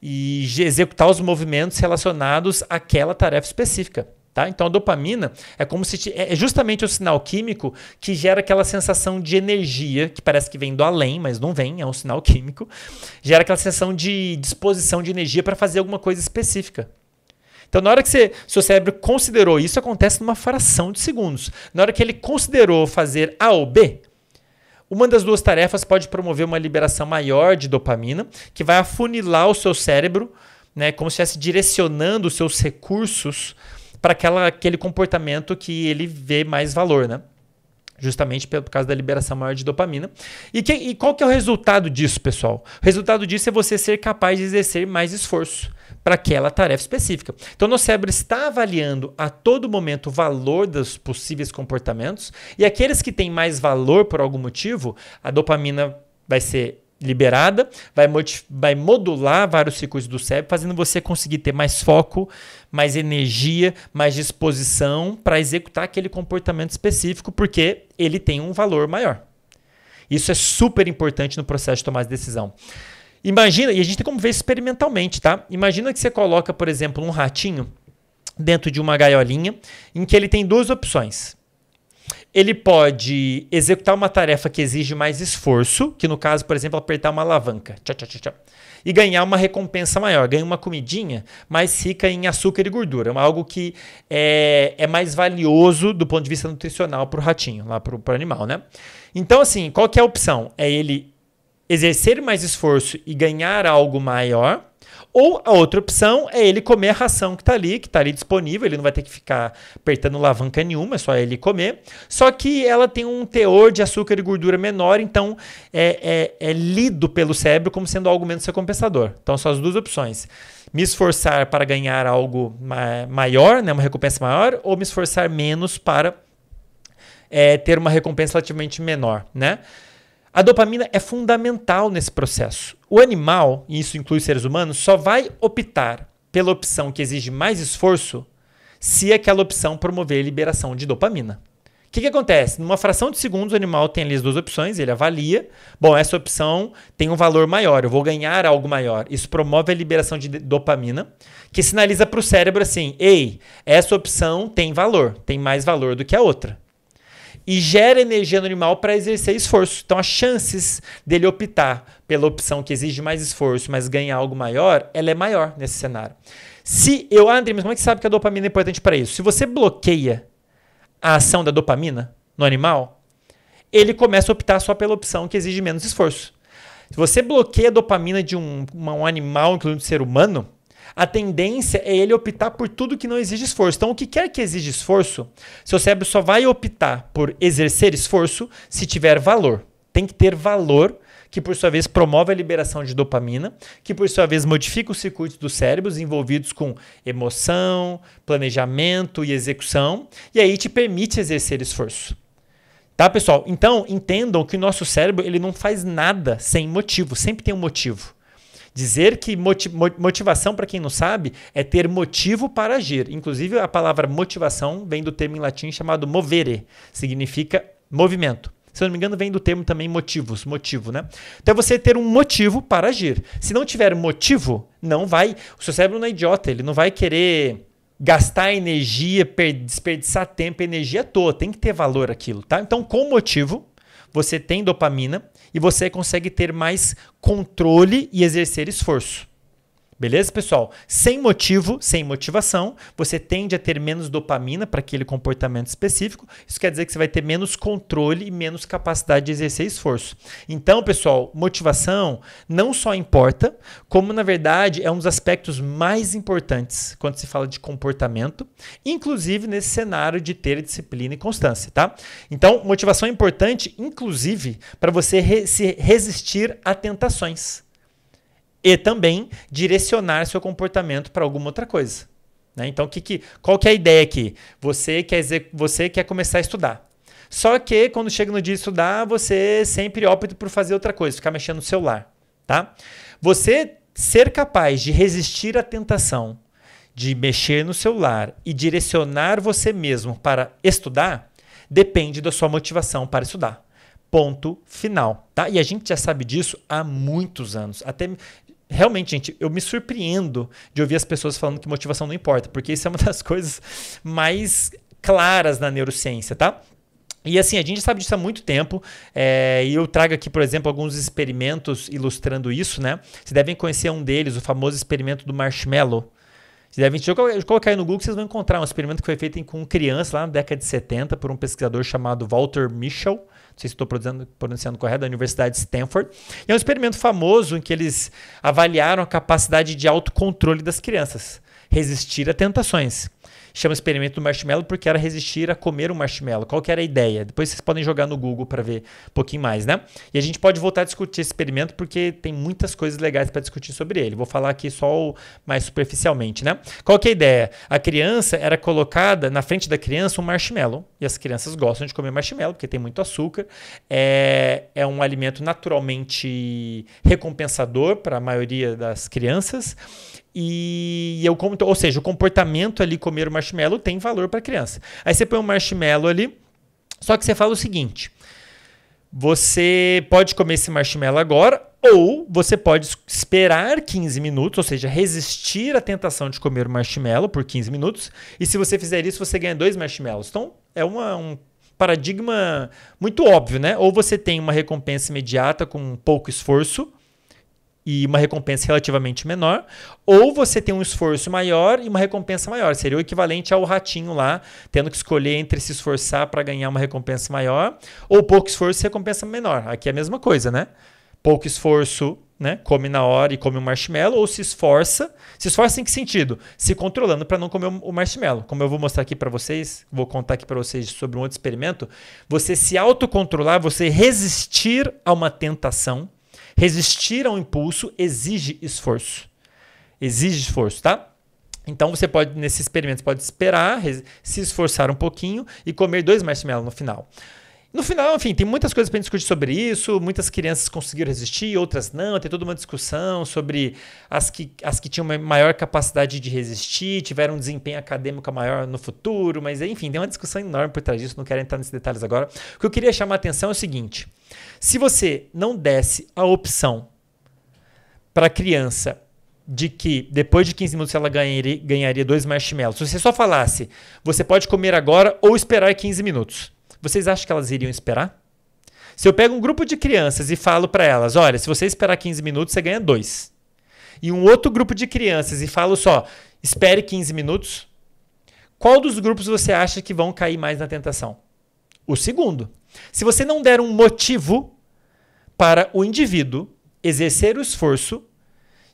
e executar os movimentos relacionados àquela tarefa específica. Tá? Então a dopamina é como se é, é justamente o sinal químico que gera aquela sensação de energia que parece que vem do além, mas não vem, é um sinal químico. Gera aquela sensação de disposição de energia para fazer alguma coisa específica. Então, na hora que você, seu cérebro considerou isso, acontece numa fração de segundos. Na hora que ele considerou fazer A ou B, uma das duas tarefas pode promover uma liberação maior de dopamina, que vai afunilar o seu cérebro, né, como se estivesse direcionando os seus recursos para aquele comportamento que ele vê mais valor, né? justamente por causa da liberação maior de dopamina. E, que, e, qual que é o resultado disso, pessoal? O resultado disso é você ser capaz de exercer mais esforço para aquela tarefa específica. Então, nosso cérebro está avaliando a todo momento o valor dos possíveis comportamentos e aqueles que têm mais valor por algum motivo, a dopamina vai ser liberada, vai, vai modular vários ciclos do cérebro, fazendo você conseguir ter mais foco, mais energia, mais disposição para executar aquele comportamento específico, porque ele tem um valor maior. Isso é super importante no processo de tomar decisão. Imagina, e a gente tem como ver experimentalmente, tá? Imagina que você coloca, por exemplo, um ratinho dentro de uma gaiolinha em que ele tem duas opções. Ele pode executar uma tarefa que exige mais esforço, que no caso, por exemplo, apertar uma alavanca. e ganhar uma recompensa maior, ganhar uma comidinha mais rica em açúcar e gordura. Algo que é, é mais valioso do ponto de vista nutricional para o ratinho, lá para o animal, né? Então, assim, qual que é a opção? É ele exercer mais esforço e ganhar algo maior ou a outra opção é ele comer a ração que está ali, que está ali disponível, ele não vai ter que ficar apertando alavanca nenhuma, é só ele comer. Só que ela tem um teor de açúcar e gordura menor, então é, é, é lido pelo cérebro como sendo algo menos recompensador. Então são as duas opções. Me esforçar para ganhar algo ma maior, né, uma recompensa maior, ou me esforçar menos para é, ter uma recompensa relativamente menor, né? A dopamina é fundamental nesse processo. O animal, e isso inclui seres humanos, só vai optar pela opção que exige mais esforço se aquela opção promover a liberação de dopamina. O que, que acontece? Numa fração de segundos, o animal tem ali as duas opções, ele avalia. Bom, essa opção tem um valor maior, eu vou ganhar algo maior. Isso promove a liberação de dopamina, que sinaliza para o cérebro assim: ei, essa opção tem valor, tem mais valor do que a outra e gera energia no animal para exercer esforço. Então, as chances dele optar pela opção que exige mais esforço, mas ganha algo maior, ela é maior nesse cenário. Se eu, ah, André, mas como é que sabe que a dopamina é importante para isso? Se você bloqueia a ação da dopamina no animal, ele começa a optar só pela opção que exige menos esforço. Se você bloqueia a dopamina de um, um animal, incluindo um ser humano, a tendência é ele optar por tudo que não exige esforço. Então, o que quer que exige esforço, seu cérebro só vai optar por exercer esforço se tiver valor. Tem que ter valor que por sua vez promove a liberação de dopamina, que por sua vez modifica os circuitos dos cérebros envolvidos com emoção, planejamento e execução, e aí te permite exercer esforço. Tá, pessoal? Então, entendam que o nosso cérebro ele não faz nada sem motivo, sempre tem um motivo. Dizer que motivação, para quem não sabe, é ter motivo para agir. Inclusive, a palavra motivação vem do termo em latim chamado movere, significa movimento. Se eu não me engano, vem do termo também motivos, motivo, né? Então é você ter um motivo para agir. Se não tiver motivo, não vai. O seu cérebro não é idiota, ele não vai querer gastar energia, desperdiçar tempo, energia à toa. Tem que ter valor aquilo, tá? Então, com motivo, você tem dopamina, e você consegue ter mais controle e exercer esforço. Beleza, pessoal? Sem motivo, sem motivação, você tende a ter menos dopamina para aquele comportamento específico. Isso quer dizer que você vai ter menos controle e menos capacidade de exercer esforço. Então, pessoal, motivação não só importa, como na verdade é um dos aspectos mais importantes quando se fala de comportamento, inclusive nesse cenário de ter disciplina e constância, tá? Então, motivação é importante, inclusive, para você re se resistir a tentações e também direcionar seu comportamento para alguma outra coisa. Né? Então, que, que, qual que é a ideia aqui? Você quer, dizer, você quer começar a estudar. Só que quando chega no dia de estudar, você é sempre opta por fazer outra coisa, ficar mexendo no celular. Tá? Você ser capaz de resistir à tentação de mexer no celular e direcionar você mesmo para estudar depende da sua motivação para estudar ponto final, tá? E a gente já sabe disso há muitos anos. Até realmente, gente, eu me surpreendo de ouvir as pessoas falando que motivação não importa, porque isso é uma [laughs] das coisas mais claras na neurociência, tá? E assim, a gente sabe disso há muito tempo, é, e eu trago aqui, por exemplo, alguns experimentos ilustrando isso, né? Vocês devem conhecer um deles, o famoso experimento do marshmallow. Vocês devem eu colocar aí no Google, vocês vão encontrar um experimento que foi feito com criança lá na década de 70 por um pesquisador chamado Walter Mischel não sei se estou pronunciando correto, da Universidade de Stanford. E é um experimento famoso em que eles avaliaram a capacidade de autocontrole das crianças, resistir a tentações chama Experimento do Marshmallow porque era resistir a comer um marshmallow. Qual era a ideia? Depois vocês podem jogar no Google para ver um pouquinho mais, né? E a gente pode voltar a discutir esse experimento porque tem muitas coisas legais para discutir sobre ele. Vou falar aqui só mais superficialmente, né? Qual é a ideia? A criança era colocada na frente da criança um marshmallow e as crianças gostam de comer marshmallow porque tem muito açúcar. É, é um alimento naturalmente recompensador para a maioria das crianças. E eu como, ou seja, o comportamento ali comer o marshmallow tem valor para a criança. Aí você põe um marshmallow ali, só que você fala o seguinte: você pode comer esse marshmallow agora ou você pode esperar 15 minutos, ou seja, resistir à tentação de comer o marshmallow por 15 minutos. E se você fizer isso, você ganha dois marshmallows. Então, é uma, um paradigma muito óbvio, né? Ou você tem uma recompensa imediata com pouco esforço, e uma recompensa relativamente menor, ou você tem um esforço maior e uma recompensa maior. Seria o equivalente ao ratinho lá, tendo que escolher entre se esforçar para ganhar uma recompensa maior, ou pouco esforço e recompensa menor. Aqui é a mesma coisa, né? Pouco esforço, né? Come na hora e come o um marshmallow, ou se esforça. Se esforça em que sentido? Se controlando para não comer o marshmallow. Como eu vou mostrar aqui para vocês, vou contar aqui para vocês sobre um outro experimento. Você se autocontrolar, você resistir a uma tentação Resistir ao impulso exige esforço. Exige esforço, tá? Então você pode, nesse experimento, pode esperar, se esforçar um pouquinho e comer dois marshmallows no final. No final, enfim, tem muitas coisas para discutir sobre isso. Muitas crianças conseguiram resistir, outras não. Tem toda uma discussão sobre as que, as que tinham maior capacidade de resistir, tiveram um desempenho acadêmico maior no futuro. Mas, enfim, tem uma discussão enorme por trás disso. Não quero entrar nesses detalhes agora. O que eu queria chamar a atenção é o seguinte. Se você não desse a opção para a criança de que depois de 15 minutos ela ganharia, ganharia dois marshmallows, se você só falasse, você pode comer agora ou esperar 15 minutos, vocês acham que elas iriam esperar? Se eu pego um grupo de crianças e falo para elas, olha, se você esperar 15 minutos, você ganha dois. E um outro grupo de crianças e falo só, espere 15 minutos, qual dos grupos você acha que vão cair mais na tentação? O segundo. Se você não der um motivo para o indivíduo exercer o esforço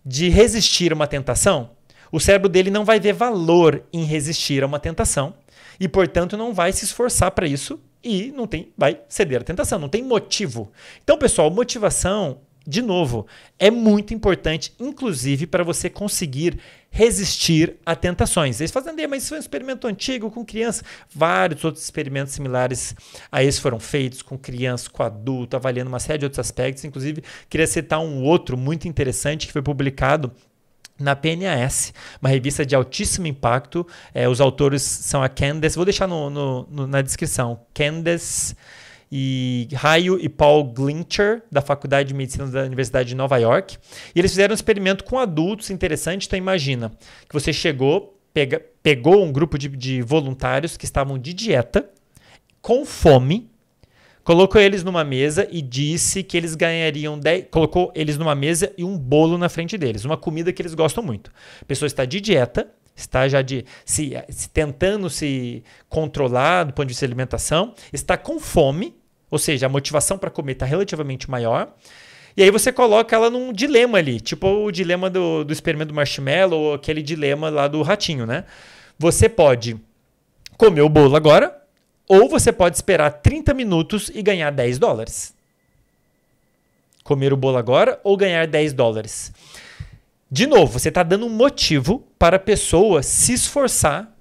de resistir a uma tentação, o cérebro dele não vai ver valor em resistir a uma tentação e, portanto, não vai se esforçar para isso e não tem, vai ceder à tentação, não tem motivo. Então, pessoal, motivação de novo, é muito importante, inclusive, para você conseguir resistir a tentações. Eles fazem, mas isso foi é um experimento antigo com criança. Vários outros experimentos similares a esse foram feitos com criança, com adulto, avaliando uma série de outros aspectos. Inclusive, queria citar um outro muito interessante que foi publicado na PNAS, uma revista de altíssimo impacto. É, os autores são a Candace, vou deixar no, no, no, na descrição, Candace e Raio e Paul Glincher, da Faculdade de Medicina da Universidade de Nova York. E eles fizeram um experimento com adultos interessante. Então, imagina que você chegou, pega, pegou um grupo de, de voluntários que estavam de dieta, com fome, colocou eles numa mesa e disse que eles ganhariam 10. Colocou eles numa mesa e um bolo na frente deles, uma comida que eles gostam muito. A pessoa está de dieta, está já de, se, se tentando se controlar do ponto de vista de alimentação, está com fome, ou seja, a motivação para comer está relativamente maior. E aí você coloca ela num dilema ali, tipo o dilema do, do experimento do marshmallow, ou aquele dilema lá do ratinho, né? Você pode comer o bolo agora, ou você pode esperar 30 minutos e ganhar 10 dólares. Comer o bolo agora ou ganhar 10 dólares. De novo, você está dando um motivo para a pessoa se esforçar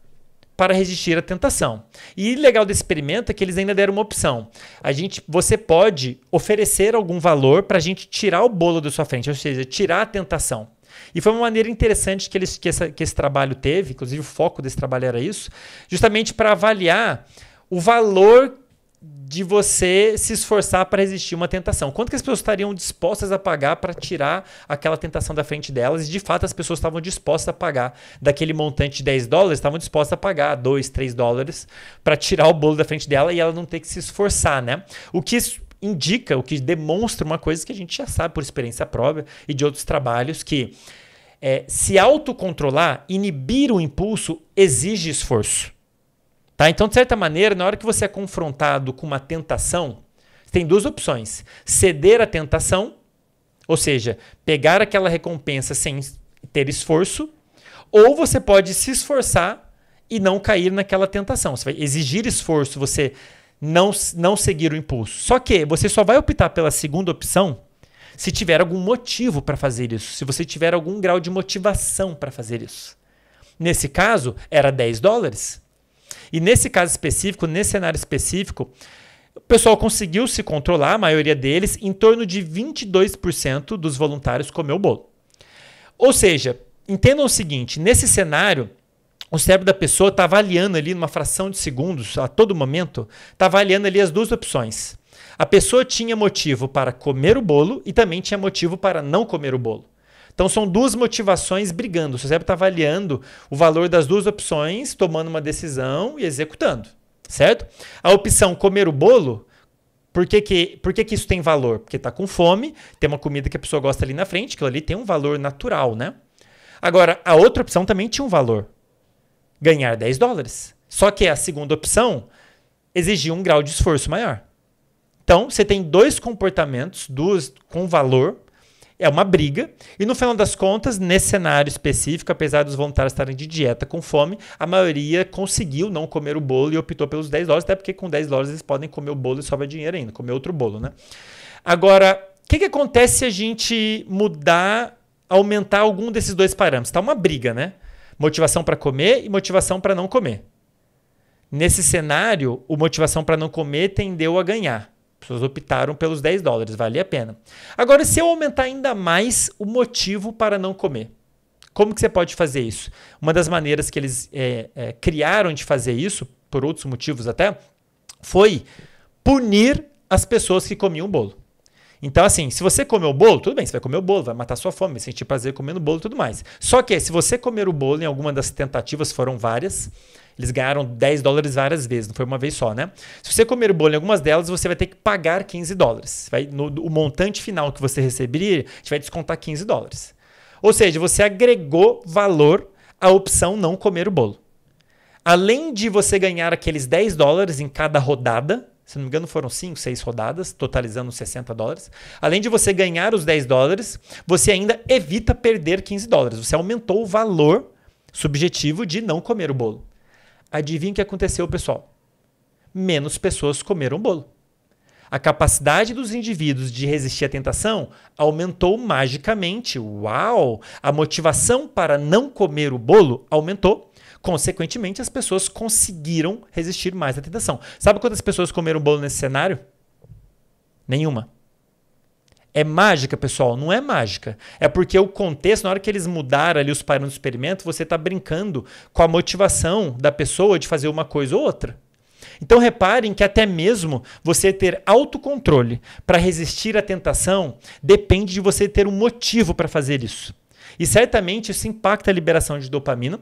para resistir à tentação. E legal desse experimento é que eles ainda deram uma opção. A gente, você pode oferecer algum valor para a gente tirar o bolo da sua frente, ou seja, tirar a tentação. E foi uma maneira interessante que, eles, que, essa, que esse trabalho teve, inclusive o foco desse trabalho era isso, justamente para avaliar o valor de você se esforçar para resistir uma tentação. Quanto que as pessoas estariam dispostas a pagar para tirar aquela tentação da frente delas? E de fato as pessoas estavam dispostas a pagar daquele montante de 10 dólares, estavam dispostas a pagar 2, 3 dólares para tirar o bolo da frente dela e ela não ter que se esforçar, né? O que isso indica, o que demonstra uma coisa que a gente já sabe por experiência própria e de outros trabalhos que é, se autocontrolar, inibir o impulso exige esforço. Tá? Então, de certa maneira, na hora que você é confrontado com uma tentação, tem duas opções: ceder à tentação, ou seja, pegar aquela recompensa sem ter esforço, ou você pode se esforçar e não cair naquela tentação. Você vai exigir esforço, você não, não seguir o impulso. Só que você só vai optar pela segunda opção se tiver algum motivo para fazer isso, se você tiver algum grau de motivação para fazer isso. Nesse caso, era 10 dólares. E nesse caso específico, nesse cenário específico, o pessoal conseguiu se controlar, a maioria deles, em torno de 22% dos voluntários comeu o bolo. Ou seja, entendam o seguinte: nesse cenário, o cérebro da pessoa está avaliando ali, numa fração de segundos, a todo momento, está avaliando ali as duas opções. A pessoa tinha motivo para comer o bolo e também tinha motivo para não comer o bolo. Então são duas motivações brigando. O seu cérebro está avaliando o valor das duas opções, tomando uma decisão e executando, certo? A opção comer o bolo, por que, que, por que, que isso tem valor? Porque está com fome, tem uma comida que a pessoa gosta ali na frente, aquilo ali tem um valor natural, né? Agora, a outra opção também tinha um valor. Ganhar 10 dólares. Só que a segunda opção exigia um grau de esforço maior. Então, você tem dois comportamentos, duas com valor é uma briga. E no final das contas, nesse cenário específico, apesar dos voluntários estarem de dieta com fome, a maioria conseguiu não comer o bolo e optou pelos 10 dólares, até porque com 10 dólares eles podem comer o bolo e sobra dinheiro ainda, comer outro bolo, né? Agora, o que, que acontece se a gente mudar, aumentar algum desses dois parâmetros? Está uma briga, né? Motivação para comer e motivação para não comer. Nesse cenário, o motivação para não comer tendeu a ganhar pessoas optaram pelos 10 dólares, valia a pena. Agora, se eu aumentar ainda mais o motivo para não comer, como que você pode fazer isso? Uma das maneiras que eles é, é, criaram de fazer isso, por outros motivos até, foi punir as pessoas que comiam bolo. Então, assim, se você comer o bolo, tudo bem, você vai comer o bolo, vai matar sua fome, vai sentir prazer comendo bolo e tudo mais. Só que se você comer o bolo em alguma das tentativas, foram várias, eles ganharam 10 dólares várias vezes, não foi uma vez só, né? Se você comer o bolo em algumas delas, você vai ter que pagar 15 dólares. Vai, no, o montante final que você receber, a gente vai descontar 15 dólares. Ou seja, você agregou valor à opção não comer o bolo. Além de você ganhar aqueles 10 dólares em cada rodada, se não me engano, foram 5, 6 rodadas, totalizando 60 dólares. Além de você ganhar os 10 dólares, você ainda evita perder 15 dólares. Você aumentou o valor subjetivo de não comer o bolo. Adivinha o que aconteceu, pessoal? Menos pessoas comeram bolo. A capacidade dos indivíduos de resistir à tentação aumentou magicamente. Uau! A motivação para não comer o bolo aumentou. Consequentemente, as pessoas conseguiram resistir mais à tentação. Sabe quantas pessoas comeram bolo nesse cenário? Nenhuma. É mágica, pessoal? Não é mágica. É porque o contexto, na hora que eles mudaram ali os parâmetros do experimento, você está brincando com a motivação da pessoa de fazer uma coisa ou outra. Então reparem que até mesmo você ter autocontrole para resistir à tentação depende de você ter um motivo para fazer isso. E certamente isso impacta a liberação de dopamina,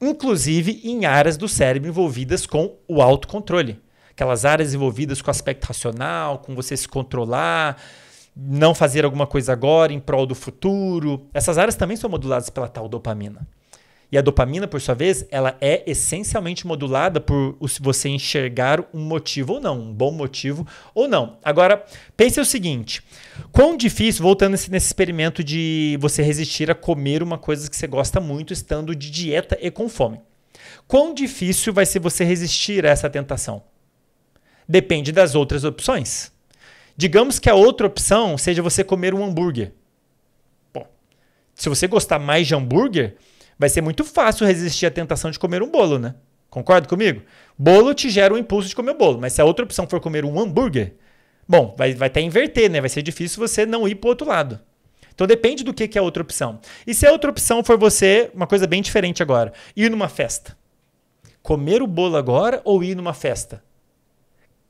inclusive em áreas do cérebro envolvidas com o autocontrole aquelas áreas envolvidas com aspecto racional, com você se controlar, não fazer alguma coisa agora em prol do futuro. Essas áreas também são moduladas pela tal dopamina. E a dopamina, por sua vez, ela é essencialmente modulada por você enxergar um motivo ou não, um bom motivo ou não. Agora, pense o seguinte: quão difícil, voltando nesse experimento de você resistir a comer uma coisa que você gosta muito, estando de dieta e com fome. Quão difícil vai ser você resistir a essa tentação? Depende das outras opções. Digamos que a outra opção seja você comer um hambúrguer. Bom, se você gostar mais de hambúrguer, vai ser muito fácil resistir à tentação de comer um bolo, né? Concorda comigo? Bolo te gera o um impulso de comer o bolo, mas se a outra opção for comer um hambúrguer, bom, vai, vai até inverter, né? Vai ser difícil você não ir para o outro lado. Então depende do que, que é a outra opção. E se a outra opção for você, uma coisa bem diferente agora, ir numa festa. Comer o bolo agora ou ir numa festa?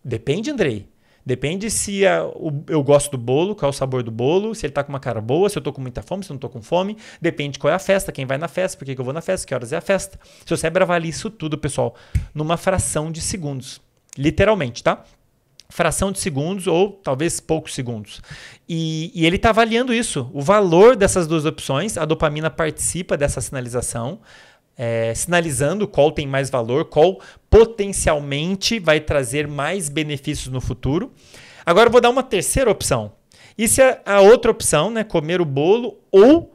Depende, Andrei. Depende se a, o, eu gosto do bolo, qual é o sabor do bolo, se ele tá com uma cara boa, se eu tô com muita fome, se eu não tô com fome. Depende qual é a festa, quem vai na festa, por que, eu vou na festa, que horas é a festa. Seu cérebro avalia isso tudo, pessoal, numa fração de segundos. Literalmente, tá? Fração de segundos ou talvez poucos segundos. E, e ele está avaliando isso, o valor dessas duas opções. A dopamina participa dessa sinalização, é, sinalizando qual tem mais valor, qual potencialmente vai trazer mais benefícios no futuro. Agora eu vou dar uma terceira opção. Isso é a outra opção, né? Comer o bolo ou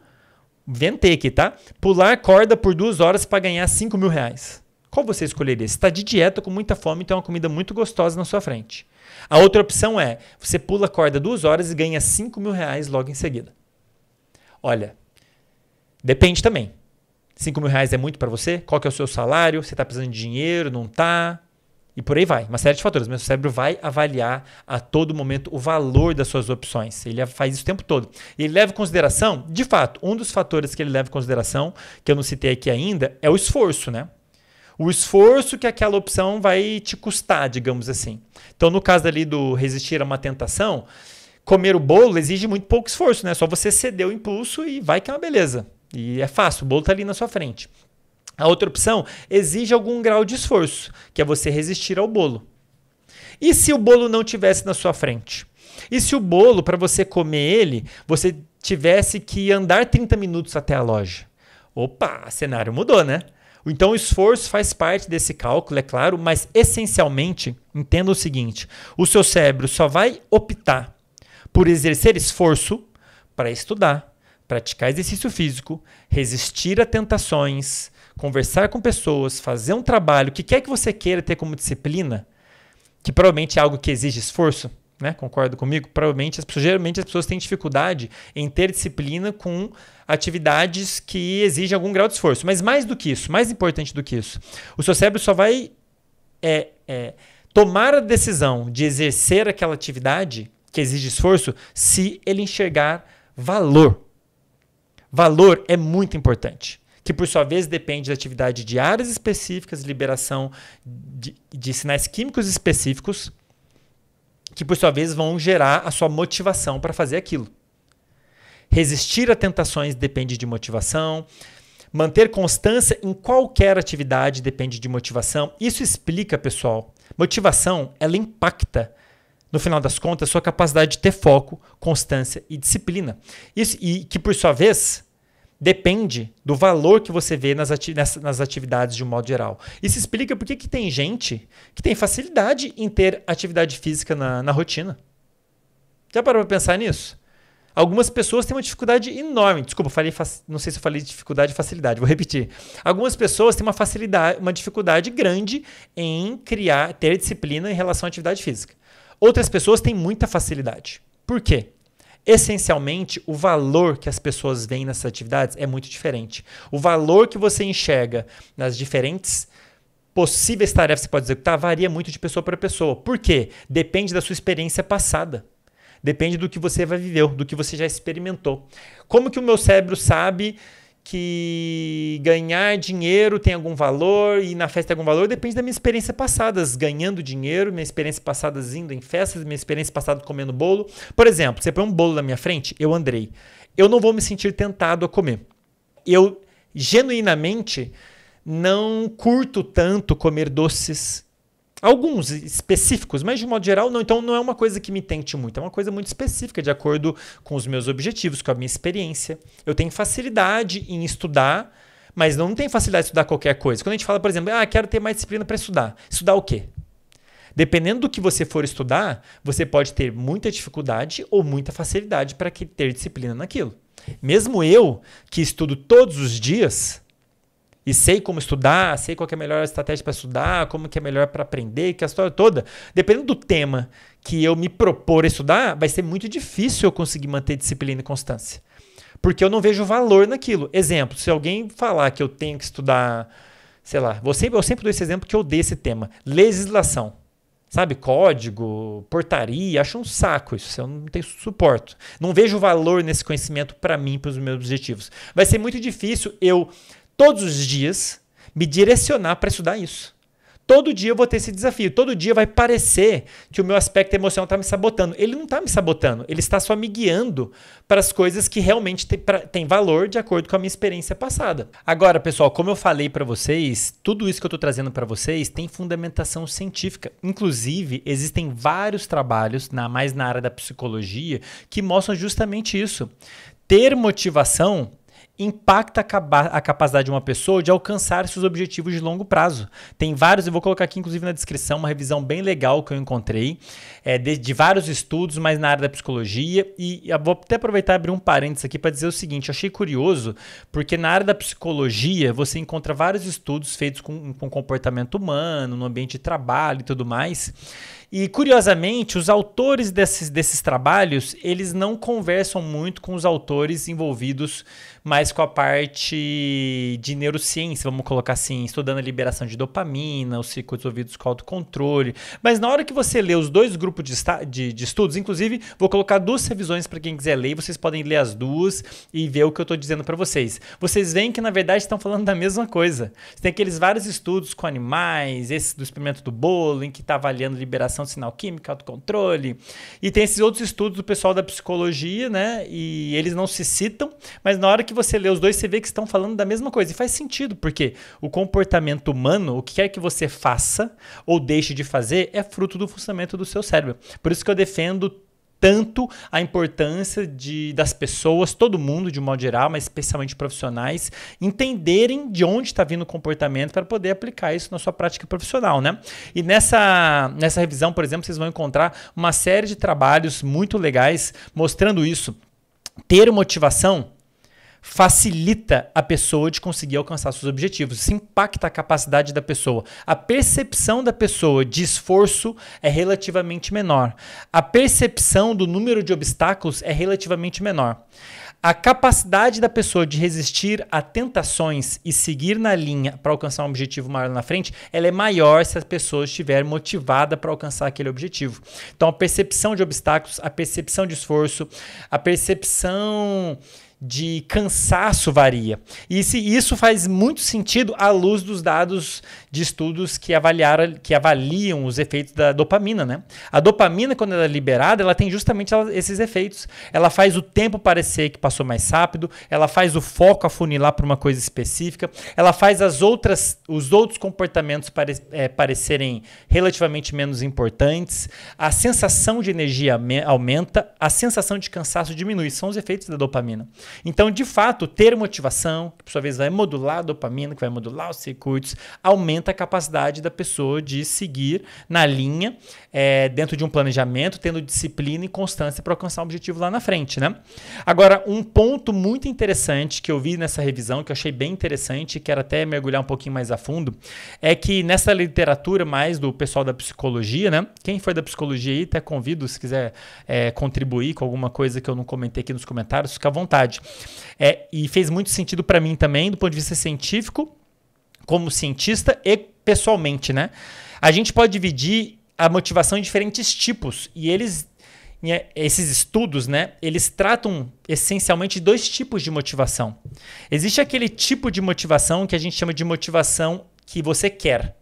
ventei aqui, tá? Pular corda por duas horas para ganhar 5 mil reais. Qual você escolheria? Você está de dieta com muita fome, então é uma comida muito gostosa na sua frente. A outra opção é você pula corda duas horas e ganha 5 mil reais logo em seguida. Olha, depende também. 5 mil reais é muito para você? Qual que é o seu salário? Você está precisando de dinheiro? Não está? E por aí vai. Uma série de fatores. Mas o cérebro vai avaliar a todo momento o valor das suas opções. Ele faz isso o tempo todo. E ele leva em consideração, de fato, um dos fatores que ele leva em consideração, que eu não citei aqui ainda, é o esforço, né? o esforço que aquela opção vai te custar, digamos assim. Então, no caso ali do resistir a uma tentação, comer o bolo exige muito pouco esforço, né? É só você ceder o impulso e vai que é uma beleza. E é fácil, o bolo está ali na sua frente. A outra opção exige algum grau de esforço, que é você resistir ao bolo. E se o bolo não tivesse na sua frente? E se o bolo, para você comer ele, você tivesse que andar 30 minutos até a loja? Opa, cenário mudou, né? Então, o esforço faz parte desse cálculo, é claro, mas essencialmente, entenda o seguinte: o seu cérebro só vai optar por exercer esforço para estudar, praticar exercício físico, resistir a tentações, conversar com pessoas, fazer um trabalho, o que quer que você queira ter como disciplina, que provavelmente é algo que exige esforço, né? Concorda comigo? Provavelmente, as, geralmente as pessoas têm dificuldade em ter disciplina com atividades que exigem algum grau de esforço. Mas mais do que isso, mais importante do que isso, o seu cérebro só vai é, é, tomar a decisão de exercer aquela atividade que exige esforço se ele enxergar valor Valor é muito importante, que por sua vez depende da atividade de áreas específicas, liberação de, de sinais químicos específicos, que por sua vez vão gerar a sua motivação para fazer aquilo. Resistir a tentações depende de motivação. Manter constância em qualquer atividade depende de motivação. Isso explica, pessoal. Motivação, ela impacta no final das contas, sua capacidade de ter foco, constância e disciplina. Isso, e que, por sua vez, depende do valor que você vê nas, ati nas, atividades de um modo geral. Isso explica por que tem gente que tem facilidade em ter atividade física na, na rotina. Já parou para pensar nisso? Algumas pessoas têm uma dificuldade enorme. Desculpa, falei não sei se eu falei dificuldade e facilidade, vou repetir. Algumas pessoas têm uma facilidade, uma dificuldade grande em criar, ter disciplina em relação à atividade física. Outras pessoas têm muita facilidade. Por quê? Essencialmente, o valor que as pessoas veem nessas atividades é muito diferente. O valor que você enxerga nas diferentes possíveis tarefas que você pode executar varia muito de pessoa para pessoa. Por quê? Depende da sua experiência passada. Depende do que você vai viver, do que você já experimentou. Como que o meu cérebro sabe que ganhar dinheiro tem algum valor e na festa tem algum valor, depende da minha experiência passada, ganhando dinheiro, minha experiência passada indo em festas, minha experiência passada comendo bolo. Por exemplo, você põe um bolo na minha frente, eu andrei. Eu não vou me sentir tentado a comer. Eu genuinamente não curto tanto comer doces Alguns específicos, mas de modo geral não. Então não é uma coisa que me tente muito, é uma coisa muito específica, de acordo com os meus objetivos, com a minha experiência. Eu tenho facilidade em estudar, mas não tenho facilidade em estudar qualquer coisa. Quando a gente fala, por exemplo, ah, quero ter mais disciplina para estudar. Estudar o quê? Dependendo do que você for estudar, você pode ter muita dificuldade ou muita facilidade para ter disciplina naquilo. Mesmo eu, que estudo todos os dias, e sei como estudar, sei qual é a melhor estratégia para estudar, como que é melhor para aprender, que a história toda. Dependendo do tema que eu me propor estudar, vai ser muito difícil eu conseguir manter disciplina e constância. Porque eu não vejo valor naquilo. Exemplo, se alguém falar que eu tenho que estudar, sei lá, eu sempre, eu sempre dou esse exemplo que eu dei esse tema, legislação. Sabe, código, portaria, acho um saco isso, eu não tenho suporto Não vejo valor nesse conhecimento para mim, para os meus objetivos. Vai ser muito difícil eu todos os dias me direcionar para estudar isso. Todo dia eu vou ter esse desafio. Todo dia vai parecer que o meu aspecto emocional está me sabotando. Ele não está me sabotando. Ele está só me guiando para as coisas que realmente têm valor de acordo com a minha experiência passada. Agora, pessoal, como eu falei para vocês, tudo isso que eu estou trazendo para vocês tem fundamentação científica. Inclusive, existem vários trabalhos, na, mais na área da psicologia, que mostram justamente isso. Ter motivação impacta a capacidade de uma pessoa de alcançar seus objetivos de longo prazo. Tem vários, eu vou colocar aqui inclusive na descrição uma revisão bem legal que eu encontrei é, de, de, vários estudos, mas na área da psicologia. E vou até aproveitar e abrir um parênteses aqui para dizer o seguinte: eu achei curioso, porque na área da psicologia você encontra vários estudos feitos com, com comportamento humano, no ambiente de trabalho e tudo mais. E curiosamente, os autores desses, desses trabalhos, eles não conversam muito com os autores envolvidos mais com a parte de neurociência, vamos colocar assim, estudando a liberação de dopamina, os circuitos ouvidos com autocontrole. Mas na hora que você lê os dois grupos grupo de, de, de estudos. Inclusive, vou colocar duas revisões para quem quiser ler. Vocês podem ler as duas e ver o que eu estou dizendo para vocês. Vocês veem que, na verdade, estão falando da mesma coisa. Tem aqueles vários estudos com animais, esse do experimento do bolo, em que está avaliando liberação de sinal químico, autocontrole. E tem esses outros estudos do pessoal da psicologia, né? E eles não se citam, mas na hora que você lê os dois, você vê que estão falando da mesma coisa. E faz sentido, porque o comportamento humano, o que quer que você faça ou deixe de fazer, é fruto do funcionamento do seu cérebro cérebro. Por isso que eu defendo tanto a importância de, das pessoas, todo mundo de um modo geral, mas especialmente profissionais, entenderem de onde está vindo o comportamento para poder aplicar isso na sua prática profissional, né? E nessa, nessa revisão, por exemplo, vocês vão encontrar uma série de trabalhos muito legais mostrando isso. Ter motivação facilita a pessoa de conseguir alcançar seus objetivos. Isso impacta a capacidade da pessoa. A percepção da pessoa de esforço é relativamente menor. A percepção do número de obstáculos é relativamente menor. A capacidade da pessoa de resistir a tentações e seguir na linha para alcançar um objetivo maior na frente, ela é maior se a pessoa estiver motivada para alcançar aquele objetivo. Então, a percepção de obstáculos, a percepção de esforço, a percepção de cansaço varia. E se isso faz muito sentido à luz dos dados de estudos que avaliaram, que avaliam os efeitos da dopamina, né? A dopamina quando ela é liberada, ela tem justamente esses efeitos. Ela faz o tempo parecer que passou mais rápido, ela faz o foco afunilar para uma coisa específica, ela faz as outras os outros comportamentos pare, é, parecerem relativamente menos importantes, a sensação de energia aumenta, a sensação de cansaço diminui, são os efeitos da dopamina. Então, de fato, ter motivação, que por sua vez vai modular a dopamina, que vai modular os circuitos, aumenta a capacidade da pessoa de seguir na linha, é, dentro de um planejamento, tendo disciplina e constância para alcançar o um objetivo lá na frente, né? Agora, um ponto muito interessante que eu vi nessa revisão, que eu achei bem interessante, e quero até mergulhar um pouquinho mais a fundo, é que nessa literatura mais do pessoal da psicologia, né? Quem foi da psicologia aí, até convido, se quiser é, contribuir com alguma coisa que eu não comentei aqui nos comentários, fica à vontade verdade. É, e fez muito sentido para mim também, do ponto de vista científico, como cientista e pessoalmente, né? A gente pode dividir a motivação em diferentes tipos e eles né, esses estudos, né, eles tratam essencialmente dois tipos de motivação. Existe aquele tipo de motivação que a gente chama de motivação que você quer.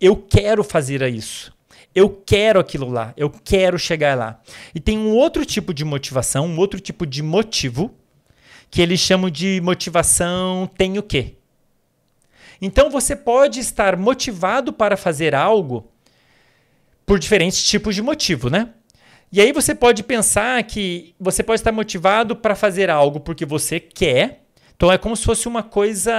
Eu quero fazer isso. Eu quero aquilo lá. Eu quero chegar lá. E tem um outro tipo de motivação, um outro tipo de motivo que eles chamam de motivação tem o quê? Então você pode estar motivado para fazer algo por diferentes tipos de motivo, né? E aí você pode pensar que você pode estar motivado para fazer algo porque você quer. Então é como se fosse uma coisa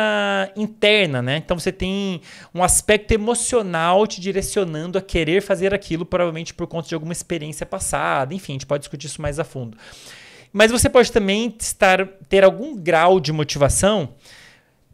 interna, né? Então você tem um aspecto emocional te direcionando a querer fazer aquilo, provavelmente por conta de alguma experiência passada. Enfim, a gente pode discutir isso mais a fundo. Mas você pode também estar, ter algum grau de motivação.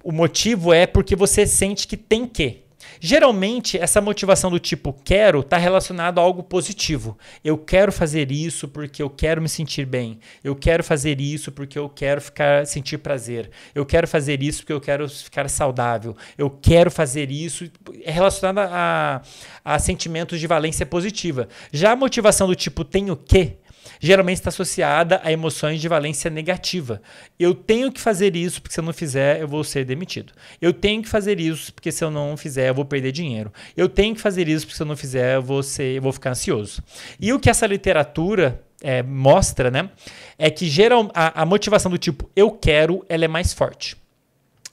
O motivo é porque você sente que tem que. Geralmente, essa motivação do tipo quero está relacionada a algo positivo. Eu quero fazer isso porque eu quero me sentir bem. Eu quero fazer isso porque eu quero ficar sentir prazer. Eu quero fazer isso porque eu quero ficar saudável. Eu quero fazer isso. É relacionada a, a sentimentos de valência positiva. Já a motivação do tipo tenho que geralmente está associada a emoções de valência negativa. Eu tenho que fazer isso, porque se eu não fizer, eu vou ser demitido. Eu tenho que fazer isso, porque se eu não fizer, eu vou perder dinheiro. Eu tenho que fazer isso, porque se eu não fizer, eu vou, ser, eu vou ficar ansioso. E o que essa literatura é, mostra, né? É que geral, a, a motivação do tipo eu quero, ela é mais forte.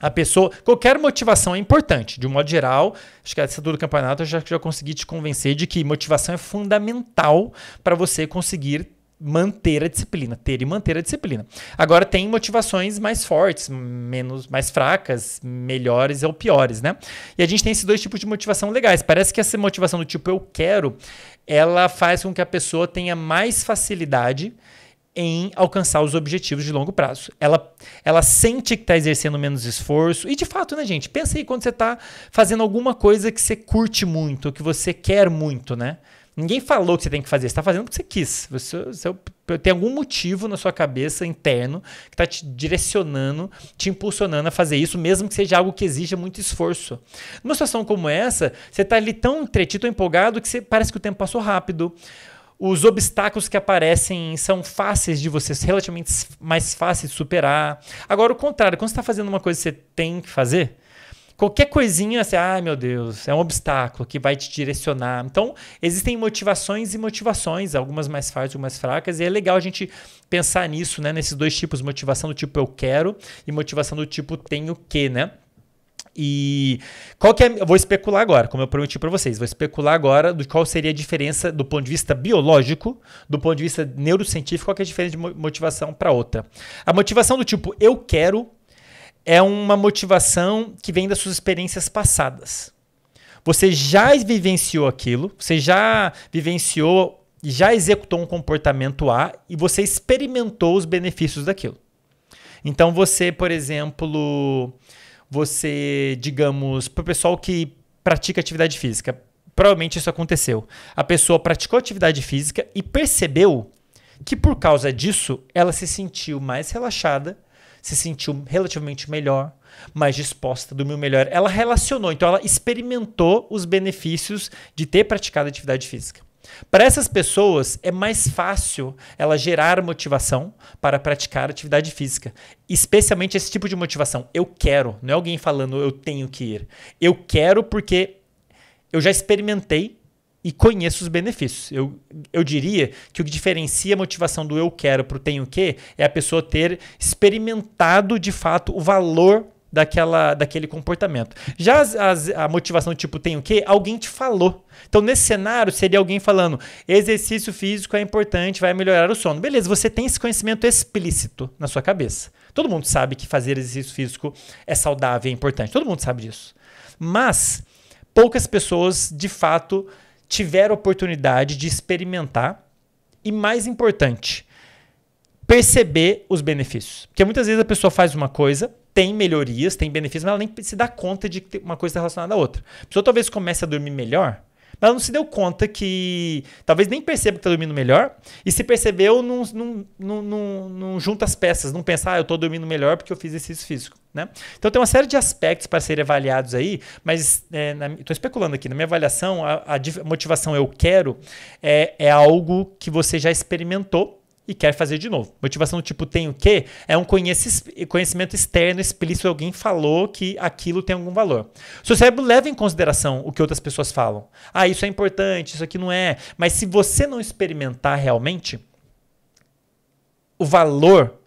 A pessoa, qualquer motivação é importante, de um modo geral. Acho que essa do campeonato eu já, já consegui te convencer de que motivação é fundamental para você conseguir manter a disciplina, ter e manter a disciplina. Agora tem motivações mais fortes, menos mais fracas, melhores ou piores, né? E a gente tem esses dois tipos de motivação legais. Parece que essa motivação do tipo eu quero, ela faz com que a pessoa tenha mais facilidade em alcançar os objetivos de longo prazo. Ela, ela sente que está exercendo menos esforço. E de fato, né, gente? Pensa aí quando você está fazendo alguma coisa que você curte muito, que você quer muito, né? Ninguém falou que você tem que fazer, você está fazendo o que você quis. Você, você, tem algum motivo na sua cabeça interno que está te direcionando, te impulsionando a fazer isso, mesmo que seja algo que exija muito esforço. Numa situação como essa, você está ali tão entretido, tão empolgado, que você, parece que o tempo passou rápido. Os obstáculos que aparecem são fáceis de você, relativamente mais fáceis de superar. Agora, o contrário, quando você está fazendo uma coisa que você tem que fazer, qualquer coisinha, assim, ai ah, meu Deus, é um obstáculo que vai te direcionar. Então, existem motivações e motivações, algumas mais fortes, algumas fracas, e é legal a gente pensar nisso, né? Nesses dois tipos, motivação do tipo eu quero e motivação do tipo tenho que, né? E qual que é, eu vou especular agora, como eu prometi para vocês, vou especular agora de qual seria a diferença do ponto de vista biológico, do ponto de vista neurocientífico, qual que é a diferença de motivação para outra. A motivação do tipo eu quero é uma motivação que vem das suas experiências passadas. Você já vivenciou aquilo, você já vivenciou, já executou um comportamento A e você experimentou os benefícios daquilo. Então você, por exemplo, você, digamos, para o pessoal que pratica atividade física, provavelmente isso aconteceu. A pessoa praticou atividade física e percebeu que por causa disso ela se sentiu mais relaxada, se sentiu relativamente melhor, mais disposta, dormiu melhor. Ela relacionou, então ela experimentou os benefícios de ter praticado atividade física. Para essas pessoas é mais fácil ela gerar motivação para praticar atividade física, especialmente esse tipo de motivação. Eu quero, não é alguém falando eu tenho que ir. Eu quero porque eu já experimentei e conheço os benefícios. Eu, eu diria que o que diferencia a motivação do eu quero para o tenho que é a pessoa ter experimentado de fato o valor daquela, daquele comportamento. Já as, as, a motivação tipo tem o quê? Alguém te falou. Então, nesse cenário, seria alguém falando: exercício físico é importante, vai melhorar o sono. Beleza, você tem esse conhecimento explícito na sua cabeça. Todo mundo sabe que fazer exercício físico é saudável, é importante. Todo mundo sabe disso. Mas poucas pessoas, de fato, tiver oportunidade de experimentar e, mais importante, perceber os benefícios. Porque muitas vezes a pessoa faz uma coisa, tem melhorias, tem benefícios, mas ela nem se dá conta de que uma coisa está relacionada à outra. A pessoa talvez comece a dormir melhor, ela não se deu conta que. Talvez nem perceba que está dormindo melhor. E se percebeu, não, não, não, não, não junta as peças, não pensar, ah, eu estou dormindo melhor porque eu fiz exercício físico. Né? Então tem uma série de aspectos para serem avaliados aí, mas é, estou especulando aqui. Na minha avaliação, a, a motivação eu quero é, é algo que você já experimentou e quer fazer de novo. Motivação do tipo tem o quê? É um conhecimento externo, explícito, alguém falou que aquilo tem algum valor. Seu cérebro leva em consideração o que outras pessoas falam. Ah, isso é importante, isso aqui não é. Mas se você não experimentar realmente, o valor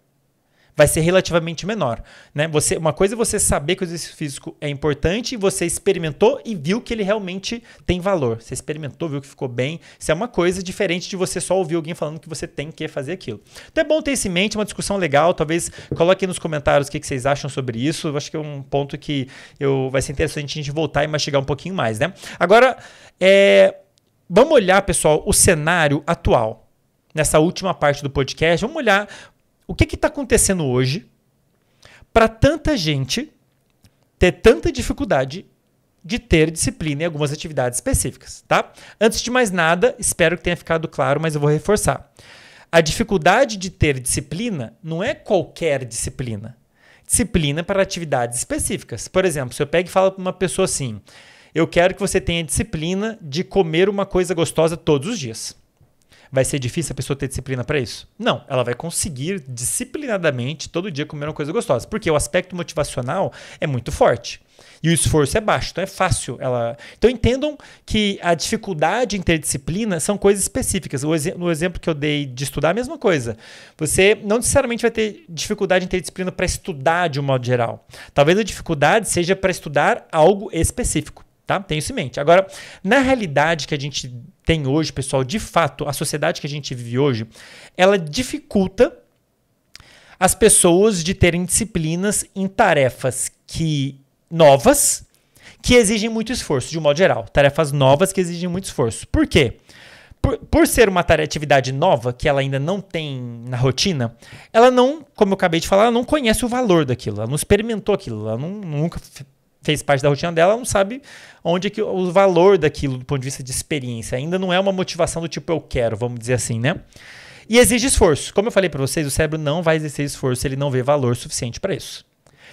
vai ser relativamente menor. Né? Você, uma coisa é você saber que o exercício físico é importante e você experimentou e viu que ele realmente tem valor. Você experimentou, viu que ficou bem. Isso é uma coisa diferente de você só ouvir alguém falando que você tem que fazer aquilo. Então é bom ter isso em mente, uma discussão legal. Talvez aí nos comentários o que, que vocês acham sobre isso. Eu acho que é um ponto que eu, vai ser interessante a gente voltar e mastigar um pouquinho mais. Né? Agora, é, vamos olhar, pessoal, o cenário atual nessa última parte do podcast. Vamos olhar o que está acontecendo hoje para tanta gente ter tanta dificuldade de ter disciplina em algumas atividades específicas, tá? Antes de mais nada, espero que tenha ficado claro, mas eu vou reforçar. A dificuldade de ter disciplina não é qualquer disciplina. Disciplina para atividades específicas. Por exemplo, se eu pego e falo para uma pessoa assim: eu quero que você tenha disciplina de comer uma coisa gostosa todos os dias. Vai ser difícil a pessoa ter disciplina para isso? Não, ela vai conseguir disciplinadamente todo dia comer uma coisa gostosa, porque o aspecto motivacional é muito forte. E o esforço é baixo, então é fácil ela. Então entendam que a dificuldade em ter disciplina são coisas específicas. No exemplo que eu dei de estudar, a mesma coisa. Você não necessariamente vai ter dificuldade em ter disciplina para estudar de um modo geral. Talvez a dificuldade seja para estudar algo específico. Tá? Tenha isso em mente. Agora, na realidade que a gente tem hoje, pessoal, de fato, a sociedade que a gente vive hoje, ela dificulta as pessoas de terem disciplinas em tarefas que novas, que exigem muito esforço, de um modo geral. Tarefas novas que exigem muito esforço. Por quê? Por, por ser uma atividade nova, que ela ainda não tem na rotina, ela não, como eu acabei de falar, ela não conhece o valor daquilo, ela não experimentou aquilo, ela não, nunca fez parte da rotina dela, não sabe onde é que o valor daquilo do ponto de vista de experiência. Ainda não é uma motivação do tipo eu quero, vamos dizer assim, né? E exige esforço. Como eu falei para vocês, o cérebro não vai exercer esforço se ele não vê valor suficiente para isso.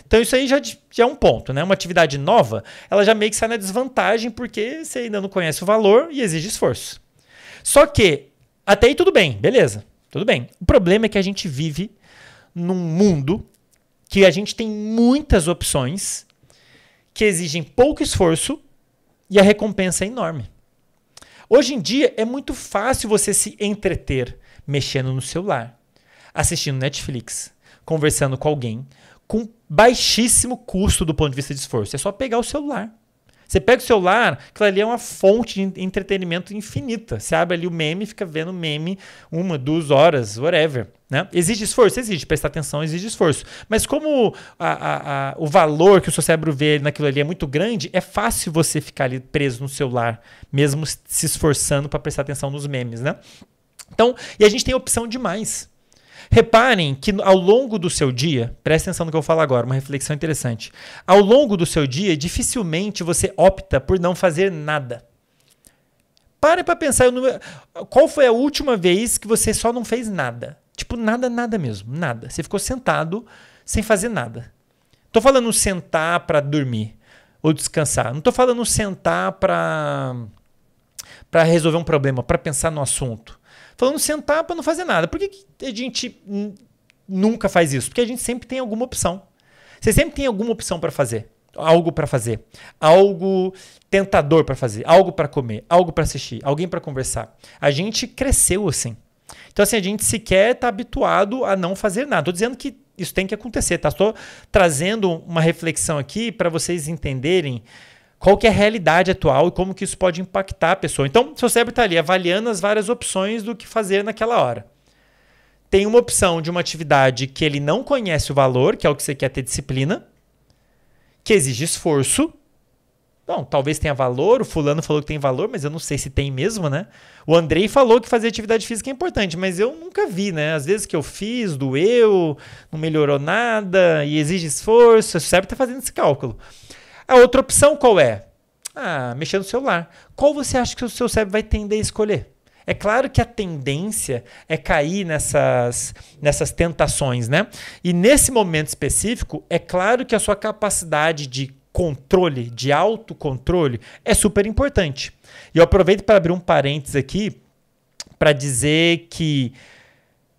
Então isso aí já, já é um ponto, né? Uma atividade nova, ela já meio que sai na desvantagem porque você ainda não conhece o valor e exige esforço. Só que até aí tudo bem, beleza? Tudo bem. O problema é que a gente vive num mundo que a gente tem muitas opções que exigem pouco esforço e a recompensa é enorme. Hoje em dia é muito fácil você se entreter mexendo no celular, assistindo Netflix, conversando com alguém, com baixíssimo custo do ponto de vista de esforço. É só pegar o celular. Você pega o celular, aquilo ali é uma fonte de entretenimento infinita. Você abre ali o meme, fica vendo meme uma, duas horas, whatever. Né? Exige esforço? Exige. Prestar atenção exige esforço. Mas como a, a, a, o valor que o seu cérebro vê naquilo ali é muito grande, é fácil você ficar ali preso no celular, mesmo se esforçando para prestar atenção nos memes, né? Então, e a gente tem opção demais. Reparem que ao longo do seu dia, presta atenção no que eu falo agora, uma reflexão interessante. Ao longo do seu dia, dificilmente você opta por não fazer nada. Pare para pensar qual foi a última vez que você só não fez nada. Tipo, nada, nada mesmo, nada. Você ficou sentado sem fazer nada. Tô falando sentar para dormir ou descansar. Não tô falando sentar para para resolver um problema, para pensar no assunto falando sentar para não fazer nada. Por que, que a gente nunca faz isso? Porque a gente sempre tem alguma opção. Você sempre tem alguma opção para fazer, algo para fazer, algo tentador para fazer, algo para comer, algo para assistir, alguém para conversar. A gente cresceu assim. Então assim, a gente sequer está habituado a não fazer nada. Tô dizendo que isso tem que acontecer, tá? Estou trazendo uma reflexão aqui para vocês entenderem qual que é a realidade atual e como que isso pode impactar a pessoa. Então, seu cérebro está ali avaliando as várias opções do que fazer naquela hora. Tem uma opção de uma atividade que ele não conhece o valor, que é o que você quer ter disciplina, que exige esforço. Bom, talvez tenha valor, o fulano falou que tem valor, mas eu não sei se tem mesmo, né? O Andrei falou que fazer atividade física é importante, mas eu nunca vi, né? Às vezes que eu fiz, doeu, não melhorou nada e exige esforço. O cérebro está fazendo esse cálculo. A outra opção qual é? Ah, mexer no celular. Qual você acha que o seu cérebro vai tender a escolher? É claro que a tendência é cair nessas, nessas tentações, né? E nesse momento específico, é claro que a sua capacidade de controle, de autocontrole, é super importante. E eu aproveito para abrir um parênteses aqui para dizer que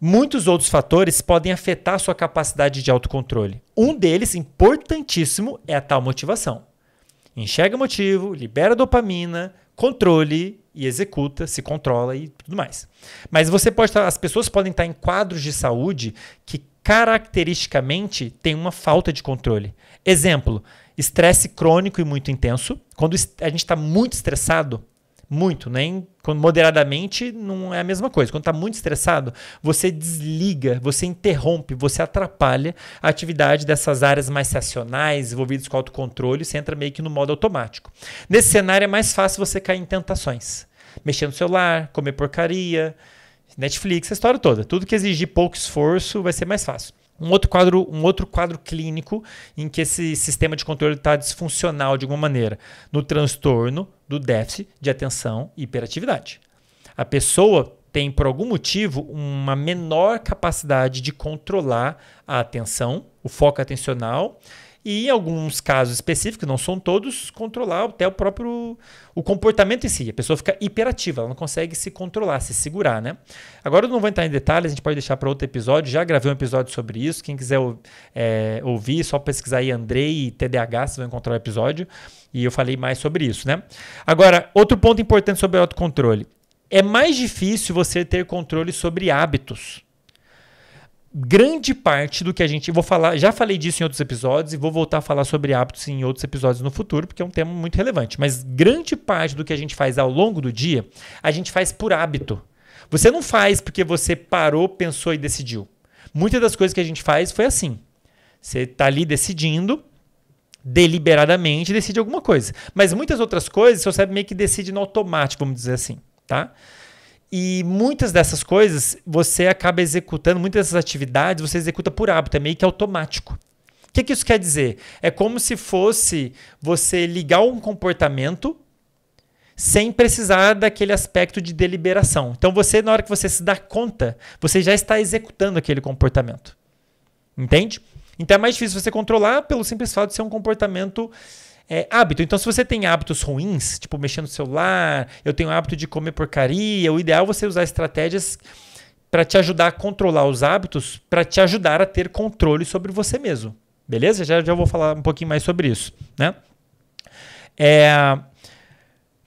Muitos outros fatores podem afetar sua capacidade de autocontrole. Um deles, importantíssimo, é a tal motivação. Enxerga o motivo, libera dopamina, controle e executa, se controla e tudo mais. Mas você pode as pessoas podem estar em quadros de saúde que caracteristicamente têm uma falta de controle. Exemplo, estresse crônico e muito intenso. Quando a gente está muito estressado, muito, nem né? quando moderadamente não é a mesma coisa. Quando está muito estressado, você desliga, você interrompe, você atrapalha a atividade dessas áreas mais sacionais, envolvidas com autocontrole, você entra meio que no modo automático. Nesse cenário é mais fácil você cair em tentações. Mexer no celular, comer porcaria, Netflix, a história toda. Tudo que exigir pouco esforço vai ser mais fácil um outro quadro, um outro quadro clínico em que esse sistema de controle está disfuncional de alguma maneira, no transtorno do déficit de atenção e hiperatividade. A pessoa tem, por algum motivo, uma menor capacidade de controlar a atenção, o foco atencional e em alguns casos específicos, não são todos, controlar até o próprio o comportamento em si. A pessoa fica hiperativa, ela não consegue se controlar, se segurar, né? Agora eu não vou entrar em detalhes, a gente pode deixar para outro episódio. Já gravei um episódio sobre isso. Quem quiser é, ouvir, é só pesquisar aí Andrei e TDAH, vocês vão encontrar o episódio. E eu falei mais sobre isso, né? Agora, outro ponto importante sobre o autocontrole. É mais difícil você ter controle sobre hábitos grande parte do que a gente. Vou falar, já falei disso em outros episódios e vou voltar a falar sobre hábitos em outros episódios no futuro, porque é um tema muito relevante. Mas grande parte do que a gente faz ao longo do dia, a gente faz por hábito. Você não faz porque você parou, pensou e decidiu. Muitas das coisas que a gente faz foi assim. Você está ali decidindo, deliberadamente decide alguma coisa. Mas muitas outras coisas, você cérebro meio que decide no automático, vamos dizer assim, tá? E muitas dessas coisas você acaba executando, muitas dessas atividades você executa por hábito, é meio que automático. O que, que isso quer dizer? É como se fosse você ligar um comportamento sem precisar daquele aspecto de deliberação. Então você, na hora que você se dá conta, você já está executando aquele comportamento. Entende? Então é mais difícil você controlar pelo simples fato de ser um comportamento é, hábito. Então, se você tem hábitos ruins, tipo mexer no celular, eu tenho hábito de comer porcaria, o ideal é você usar estratégias para te ajudar a controlar os hábitos, para te ajudar a ter controle sobre você mesmo. Beleza? Já, já vou falar um pouquinho mais sobre isso, né? É,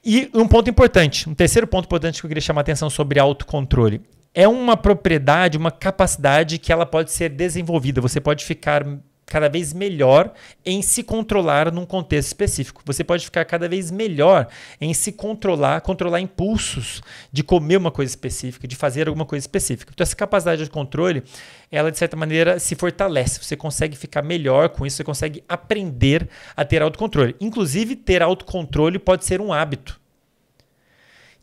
e um ponto importante, um terceiro ponto importante que eu queria chamar a atenção sobre autocontrole. É uma propriedade, uma capacidade que ela pode ser desenvolvida. Você pode ficar cada vez melhor em se controlar num contexto específico. Você pode ficar cada vez melhor em se controlar, controlar impulsos de comer uma coisa específica, de fazer alguma coisa específica. Então essa capacidade de controle, ela de certa maneira se fortalece. Você consegue ficar melhor com isso, você consegue aprender a ter autocontrole. Inclusive ter autocontrole pode ser um hábito.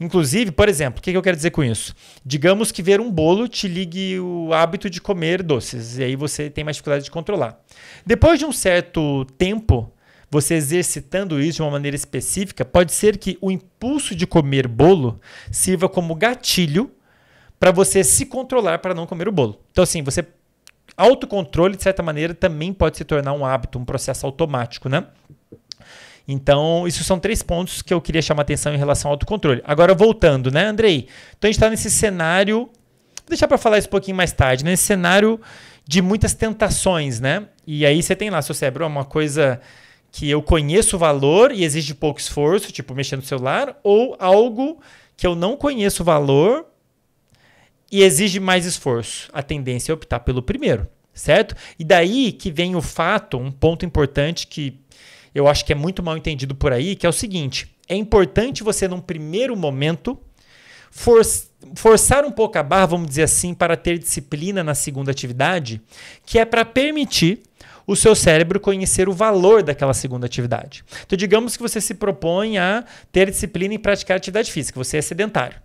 Inclusive, por exemplo, o que, que eu quero dizer com isso? Digamos que ver um bolo te ligue o hábito de comer doces, e aí você tem mais dificuldade de controlar. Depois de um certo tempo, você exercitando isso de uma maneira específica, pode ser que o impulso de comer bolo sirva como gatilho para você se controlar para não comer o bolo. Então, assim, você. Autocontrole, de certa maneira, também pode se tornar um hábito, um processo automático, né? Então, isso são três pontos que eu queria chamar atenção em relação ao autocontrole. Agora, voltando, né, Andrei? Então, a gente está nesse cenário. Vou deixar para falar isso um pouquinho mais tarde, nesse cenário de muitas tentações, né? E aí você tem lá seu cérebro, é uma coisa que eu conheço o valor e exige pouco esforço, tipo mexer no celular, ou algo que eu não conheço o valor e exige mais esforço. A tendência é optar pelo primeiro, certo? E daí que vem o fato, um ponto importante que eu acho que é muito mal entendido por aí, que é o seguinte: é importante você, num primeiro momento, for, forçar um pouco a barra, vamos dizer assim, para ter disciplina na segunda atividade, que é para permitir o seu cérebro conhecer o valor daquela segunda atividade. Então, digamos que você se propõe a ter disciplina em praticar atividade física, você é sedentário.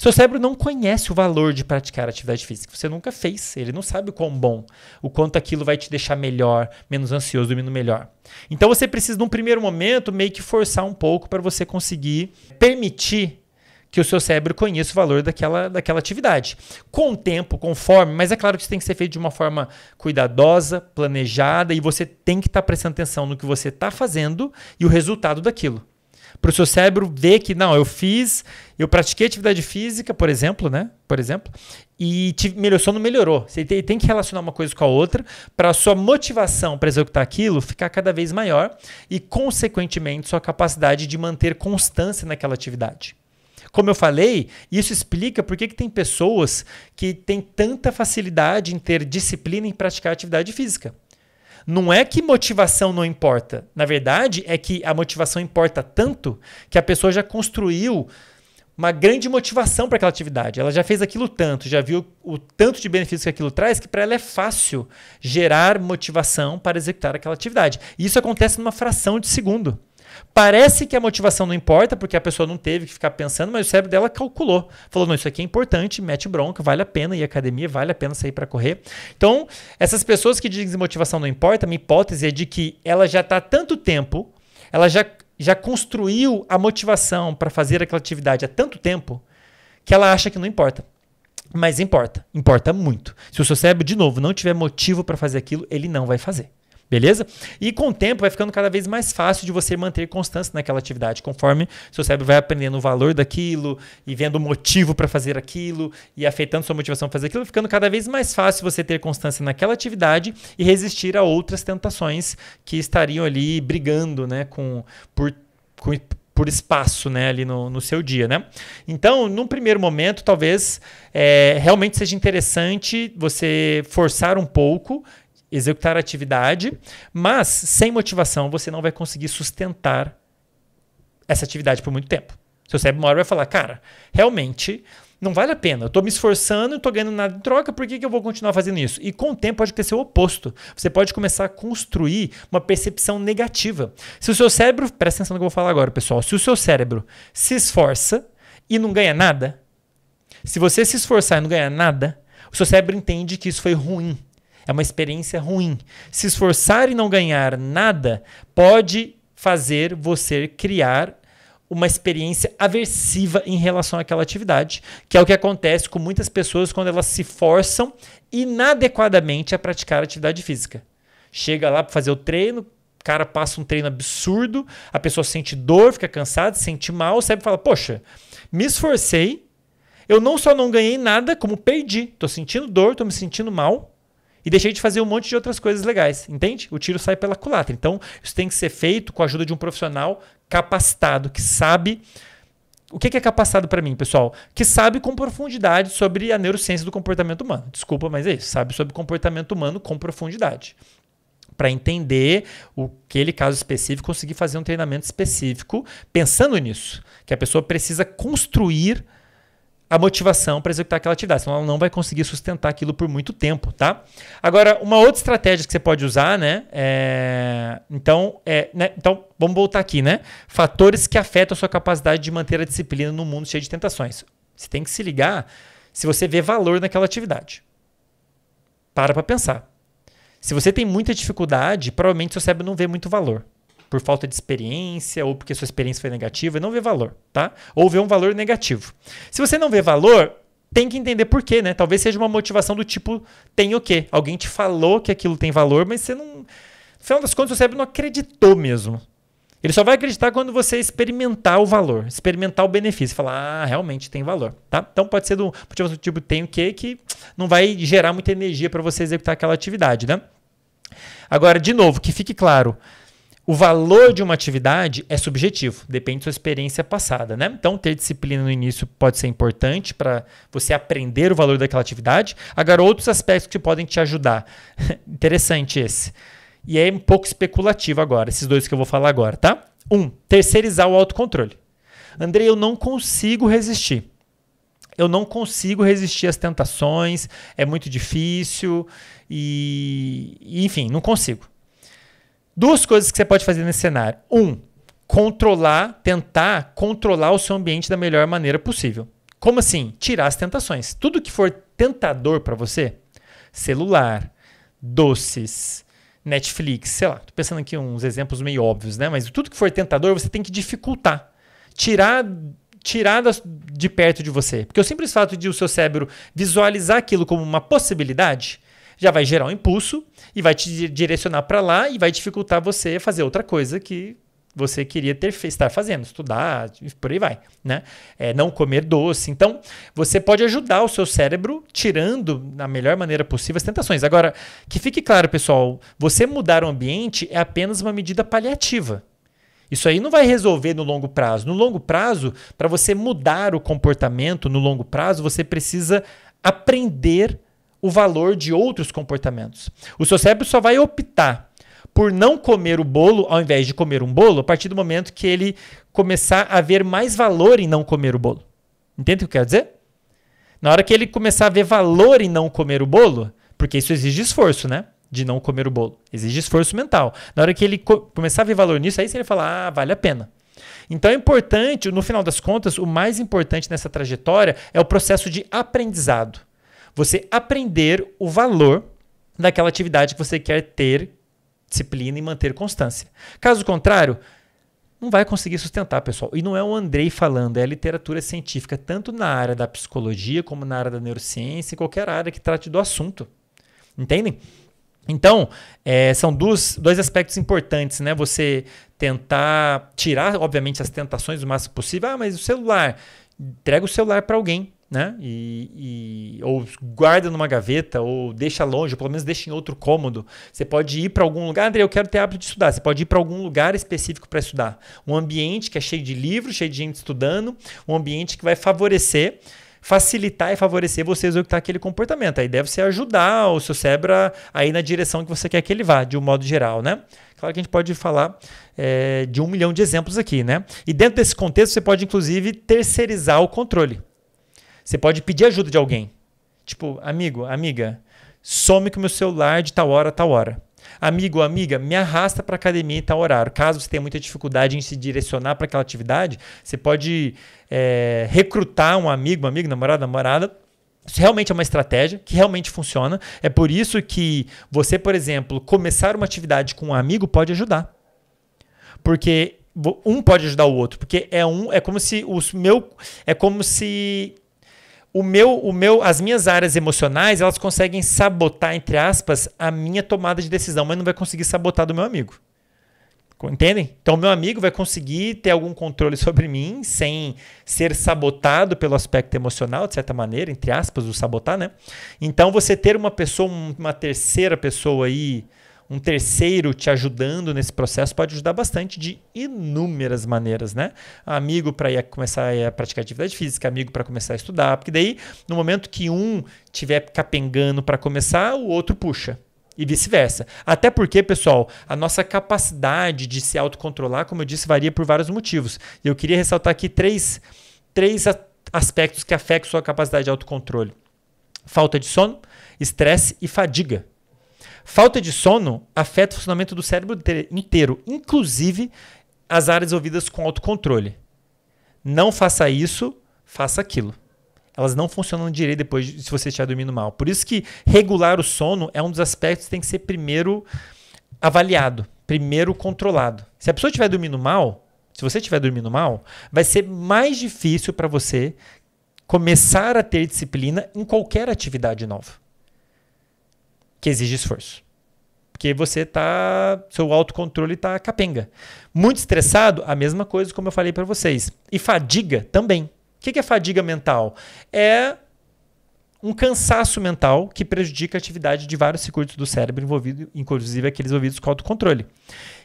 Seu cérebro não conhece o valor de praticar atividade física. Você nunca fez. Ele não sabe o quão bom, o quanto aquilo vai te deixar melhor, menos ansioso, dormindo melhor. Então você precisa, num primeiro momento, meio que forçar um pouco para você conseguir permitir que o seu cérebro conheça o valor daquela, daquela atividade. Com o tempo, conforme, mas é claro que isso tem que ser feito de uma forma cuidadosa, planejada, e você tem que estar tá prestando atenção no que você está fazendo e o resultado daquilo para o seu cérebro ver que, não, eu fiz, eu pratiquei atividade física, por exemplo, né? Por exemplo, e tive, meu sono melhorou. Você tem, tem que relacionar uma coisa com a outra para a sua motivação para executar aquilo ficar cada vez maior e, consequentemente, sua capacidade de manter constância naquela atividade. Como eu falei, isso explica por que tem pessoas que têm tanta facilidade em ter disciplina em praticar atividade física. Não é que motivação não importa. Na verdade, é que a motivação importa tanto que a pessoa já construiu uma grande motivação para aquela atividade. Ela já fez aquilo tanto, já viu o tanto de benefícios que aquilo traz, que para ela é fácil gerar motivação para executar aquela atividade. E isso acontece numa fração de segundo. Parece que a motivação não importa, porque a pessoa não teve que ficar pensando, mas o cérebro dela calculou. Falou: não, isso aqui é importante, mete bronca, vale a pena ir à academia, vale a pena sair para correr. Então, essas pessoas que dizem que motivação não importa, minha hipótese é de que ela já está há tanto tempo, ela já, já construiu a motivação para fazer aquela atividade há tanto tempo, que ela acha que não importa. Mas importa, importa muito. Se o seu cérebro, de novo, não tiver motivo para fazer aquilo, ele não vai fazer. Beleza? E com o tempo vai ficando cada vez mais fácil de você manter constância naquela atividade, conforme seu cérebro vai aprendendo o valor daquilo e vendo o motivo para fazer aquilo e afetando sua motivação para fazer aquilo, ficando cada vez mais fácil você ter constância naquela atividade e resistir a outras tentações que estariam ali brigando, né, com por com, por espaço né, ali no, no, seu dia. Né? Então, num primeiro momento, talvez é, realmente seja interessante você forçar um pouco executar a atividade, mas sem motivação você não vai conseguir sustentar essa atividade por muito tempo. Seu cérebro uma hora vai falar, cara, realmente não vale a pena. Eu estou me esforçando, não estou ganhando nada em troca, por que, que eu vou continuar fazendo isso? E com o tempo pode acontecer o oposto. Você pode começar a construir uma percepção negativa. Se o seu cérebro, presta atenção no que eu vou falar agora, pessoal, se o seu cérebro se esforça e não ganha nada, se você se esforçar e não ganhar nada, o seu cérebro entende que isso foi ruim. É uma experiência ruim. Se esforçar e não ganhar nada pode fazer você criar uma experiência aversiva em relação àquela atividade, que é o que acontece com muitas pessoas quando elas se forçam inadequadamente a praticar atividade física. Chega lá para fazer o treino, o cara passa um treino absurdo, a pessoa sente dor, fica cansada, sente mal, sabe? Fala, poxa, me esforcei, eu não só não ganhei nada, como perdi. Tô sentindo dor, tô me sentindo mal e deixei de fazer um monte de outras coisas legais, entende? O tiro sai pela culatra. Então, isso tem que ser feito com a ajuda de um profissional capacitado, que sabe. O que é capacitado para mim, pessoal? Que sabe com profundidade sobre a neurociência do comportamento humano. Desculpa, mas é isso. Sabe sobre comportamento humano com profundidade. Para entender o aquele caso específico, conseguir fazer um treinamento específico pensando nisso. Que a pessoa precisa construir a motivação para executar aquela atividade, senão ela não vai conseguir sustentar aquilo por muito tempo, tá? Agora, uma outra estratégia que você pode usar, né? É... Então, é, né? então, vamos voltar aqui, né? Fatores que afetam a sua capacidade de manter a disciplina num mundo cheio de tentações. Você tem que se ligar se você vê valor naquela atividade. Para para pensar. Se você tem muita dificuldade, provavelmente seu cérebro não vê muito valor por falta de experiência ou porque sua experiência foi negativa e não vê valor, tá? Ou vê um valor negativo. Se você não vê valor, tem que entender por quê, né? Talvez seja uma motivação do tipo, tem o quê? Alguém te falou que aquilo tem valor, mas você não. No final das contas, o cérebro não acreditou mesmo. Ele só vai acreditar quando você experimentar o valor, experimentar o benefício, falar, ah, realmente tem valor, tá? Então pode ser do motivação do tipo, tem o quê? Que não vai gerar muita energia para você executar aquela atividade, né? Agora, de novo, que fique claro, o valor de uma atividade é subjetivo, depende da sua experiência passada, né? Então, ter disciplina no início pode ser importante para você aprender o valor daquela atividade. Agora, outros aspectos que podem te ajudar. [laughs] Interessante esse. E é um pouco especulativo agora, esses dois que eu vou falar agora, tá? Um, terceirizar o autocontrole. Andrei, eu não consigo resistir eu não consigo resistir às tentações, é muito difícil e, enfim, não consigo. Duas coisas que você pode fazer nesse cenário. Um, controlar, tentar controlar o seu ambiente da melhor maneira possível. Como assim? Tirar as tentações. Tudo que for tentador para você, celular, doces, Netflix, sei lá, tô pensando aqui uns exemplos meio óbvios, né? Mas tudo que for tentador, você tem que dificultar. Tirar tirar de perto de você. Porque o simples fato de o seu cérebro visualizar aquilo como uma possibilidade, já vai gerar um impulso e vai te direcionar para lá e vai dificultar você fazer outra coisa que você queria ter estar fazendo, estudar, por aí vai, né? É, não comer doce. Então, você pode ajudar o seu cérebro tirando da melhor maneira possível as tentações. Agora, que fique claro, pessoal, você mudar o ambiente é apenas uma medida paliativa. Isso aí não vai resolver no longo prazo. No longo prazo, para você mudar o comportamento no longo prazo, você precisa aprender a o valor de outros comportamentos. O seu cérebro só vai optar por não comer o bolo ao invés de comer um bolo a partir do momento que ele começar a ver mais valor em não comer o bolo. Entende o que eu quero dizer? Na hora que ele começar a ver valor em não comer o bolo, porque isso exige esforço, né? De não comer o bolo. Exige esforço mental. Na hora que ele co começar a ver valor nisso, aí ele falar, ah, vale a pena. Então é importante, no final das contas, o mais importante nessa trajetória é o processo de aprendizado. Você aprender o valor daquela atividade que você quer ter disciplina e manter constância. Caso contrário, não vai conseguir sustentar, pessoal. E não é o Andrei falando, é a literatura científica, tanto na área da psicologia, como na área da neurociência, em qualquer área que trate do assunto. Entendem? Então, é, são dois, dois aspectos importantes, né? Você tentar tirar, obviamente, as tentações o máximo possível. Ah, mas o celular. Entrega o celular para alguém né? E, e, ou guarda numa gaveta, ou deixa longe, ou pelo menos deixa em outro cômodo. Você pode ir para algum lugar, André, eu quero ter hábito de estudar. Você pode ir para algum lugar específico para estudar. Um ambiente que é cheio de livros, cheio de gente estudando, um ambiente que vai favorecer facilitar e favorecer você executar aquele comportamento. Aí deve ser ajudar o seu cérebro a ir na direção que você quer que ele vá, de um modo geral, né? Claro que a gente pode falar é, de um milhão de exemplos aqui, né? E dentro desse contexto, você pode, inclusive, terceirizar o controle. Você pode pedir ajuda de alguém. Tipo, amigo, amiga, some com o meu celular de tal hora, tal hora. Amigo amiga, me arrasta para academia em tal horário. Caso você tenha muita dificuldade em se direcionar para aquela atividade, você pode é, recrutar um amigo, um amigo, namorado, namorada. Isso realmente é uma estratégia que realmente funciona. É por isso que você, por exemplo, começar uma atividade com um amigo pode ajudar. Porque um pode ajudar o outro, porque é um, é como se os meu, é como se o meu, o meu, as minhas áreas emocionais, elas conseguem sabotar, entre aspas, a minha tomada de decisão, mas não vai conseguir sabotar do meu amigo. Entendem? Então, meu amigo vai conseguir ter algum controle sobre mim sem ser sabotado pelo aspecto emocional, de certa maneira, entre aspas, o sabotar, né? Então, você ter uma pessoa, uma terceira pessoa aí um terceiro te ajudando nesse processo pode ajudar bastante de inúmeras maneiras, né? Amigo para começar a praticar atividade física, amigo para começar a estudar, porque daí no momento que um tiver capengando para começar, o outro puxa. E vice-versa. Até porque, pessoal, a nossa capacidade de se autocontrolar, como eu disse, varia por vários motivos. E eu queria ressaltar aqui três, três aspectos que afetam sua capacidade de autocontrole: falta de sono, estresse e fadiga. Falta de sono afeta o funcionamento do cérebro inteiro, inclusive as áreas ouvidas com autocontrole. Não faça isso, faça aquilo. Elas não funcionam direito depois de, se você estiver dormindo mal. Por isso que regular o sono é um dos aspectos que tem que ser primeiro avaliado, primeiro controlado. Se a pessoa estiver dormindo mal, se você estiver dormindo mal, vai ser mais difícil para você começar a ter disciplina em qualquer atividade nova que exige esforço. Porque você tá, seu autocontrole tá capenga. Muito estressado, a mesma coisa como eu falei para vocês. E fadiga também. O que é fadiga mental? É um cansaço mental que prejudica a atividade de vários circuitos do cérebro envolvido, inclusive aqueles envolvidos com autocontrole.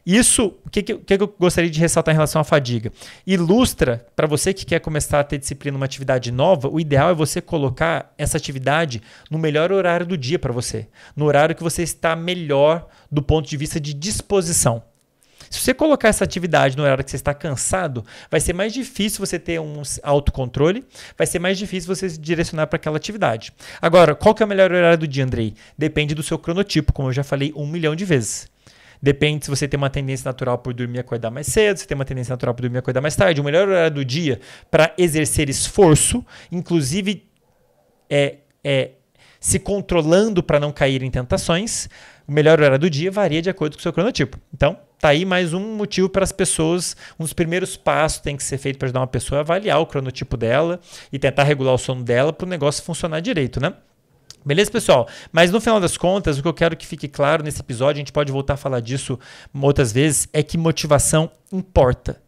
Isso, o que, que, que, eu gostaria de ressaltar em relação à fadiga? Ilustra, para você que quer começar a ter disciplina uma atividade nova, o ideal é você colocar essa atividade no melhor horário do dia para você, no horário que você está melhor do ponto de vista de disposição. Se você colocar essa atividade no horário que você está cansado, vai ser mais difícil você ter um autocontrole, vai ser mais difícil você se direcionar para aquela atividade. Agora, qual que é o melhor horário do dia, Andrei? Depende do seu cronotipo, como eu já falei um milhão de vezes. Depende se você tem uma tendência natural por dormir e acordar mais cedo, se tem uma tendência natural por dormir e acordar mais tarde. O melhor horário do dia para exercer esforço, inclusive é, é se controlando para não cair em tentações, o melhor horário do dia varia de acordo com o seu cronotipo. Então, Tá aí mais um motivo para as pessoas, um dos primeiros passos tem que ser feito para ajudar uma pessoa a é avaliar o cronotipo dela e tentar regular o sono dela para o negócio funcionar direito, né? Beleza, pessoal? Mas no final das contas, o que eu quero que fique claro nesse episódio, a gente pode voltar a falar disso outras vezes, é que motivação importa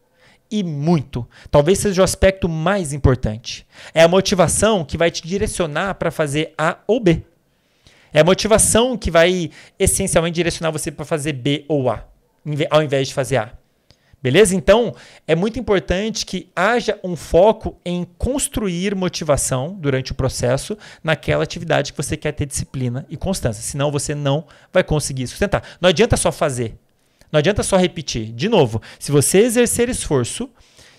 e muito. Talvez seja o aspecto mais importante. É a motivação que vai te direcionar para fazer A ou B. É a motivação que vai essencialmente direcionar você para fazer B ou A ao invés de fazer A. Beleza? Então, é muito importante que haja um foco em construir motivação durante o processo naquela atividade que você quer ter disciplina e constância, senão você não vai conseguir sustentar. Não adianta só fazer, não adianta só repetir. De novo, se você exercer esforço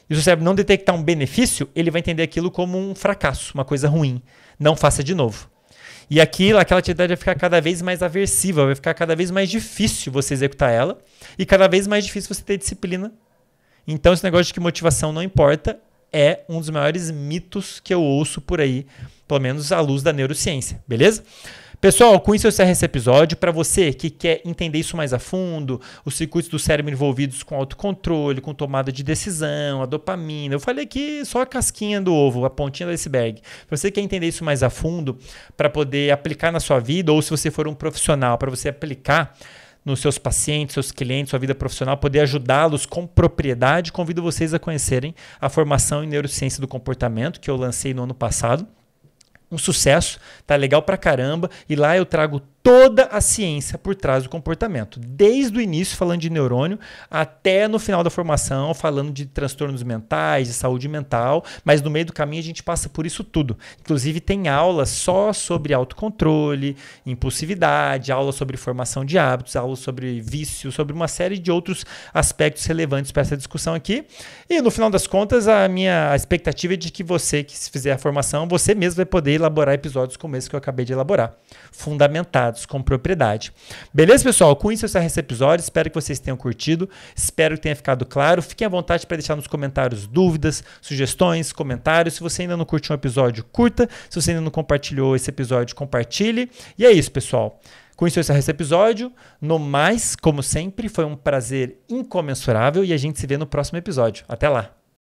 e o cérebro não detectar um benefício, ele vai entender aquilo como um fracasso, uma coisa ruim. Não faça de novo. E aquilo, aquela atividade vai ficar cada vez mais aversiva, vai ficar cada vez mais difícil você executar ela e cada vez mais difícil você ter disciplina. Então, esse negócio de que motivação não importa é um dos maiores mitos que eu ouço por aí, pelo menos à luz da neurociência, beleza? Pessoal, com isso eu encerro esse episódio. Para você que quer entender isso mais a fundo, os circuitos do cérebro envolvidos com autocontrole, com tomada de decisão, a dopamina. Eu falei aqui só a casquinha do ovo, a pontinha do iceberg. Para você que quer entender isso mais a fundo, para poder aplicar na sua vida, ou se você for um profissional, para você aplicar nos seus pacientes, seus clientes, sua vida profissional, poder ajudá-los com propriedade, convido vocês a conhecerem a formação em neurociência do comportamento que eu lancei no ano passado um sucesso, tá legal pra caramba. E lá eu trago toda a ciência por trás do comportamento, desde o início falando de neurônio até no final da formação falando de transtornos mentais, de saúde mental, mas no meio do caminho a gente passa por isso tudo. Inclusive tem aula só sobre autocontrole, impulsividade, aula sobre formação de hábitos, aula sobre vício, sobre uma série de outros aspectos relevantes para essa discussão aqui. E no final das contas a minha expectativa é de que você que se fizer a formação, você mesmo vai poder elaborar episódios como esse que eu acabei de elaborar, fundamentados dados com propriedade. Beleza, pessoal? Com isso eu encerro esse episódio. Espero que vocês tenham curtido. Espero que tenha ficado claro. Fiquem à vontade para deixar nos comentários dúvidas, sugestões, comentários. Se você ainda não curtiu um episódio, curta. Se você ainda não compartilhou esse episódio, compartilhe. E é isso, pessoal. Com isso, eu encerro esse episódio. No mais, como sempre, foi um prazer incomensurável e a gente se vê no próximo episódio. Até lá!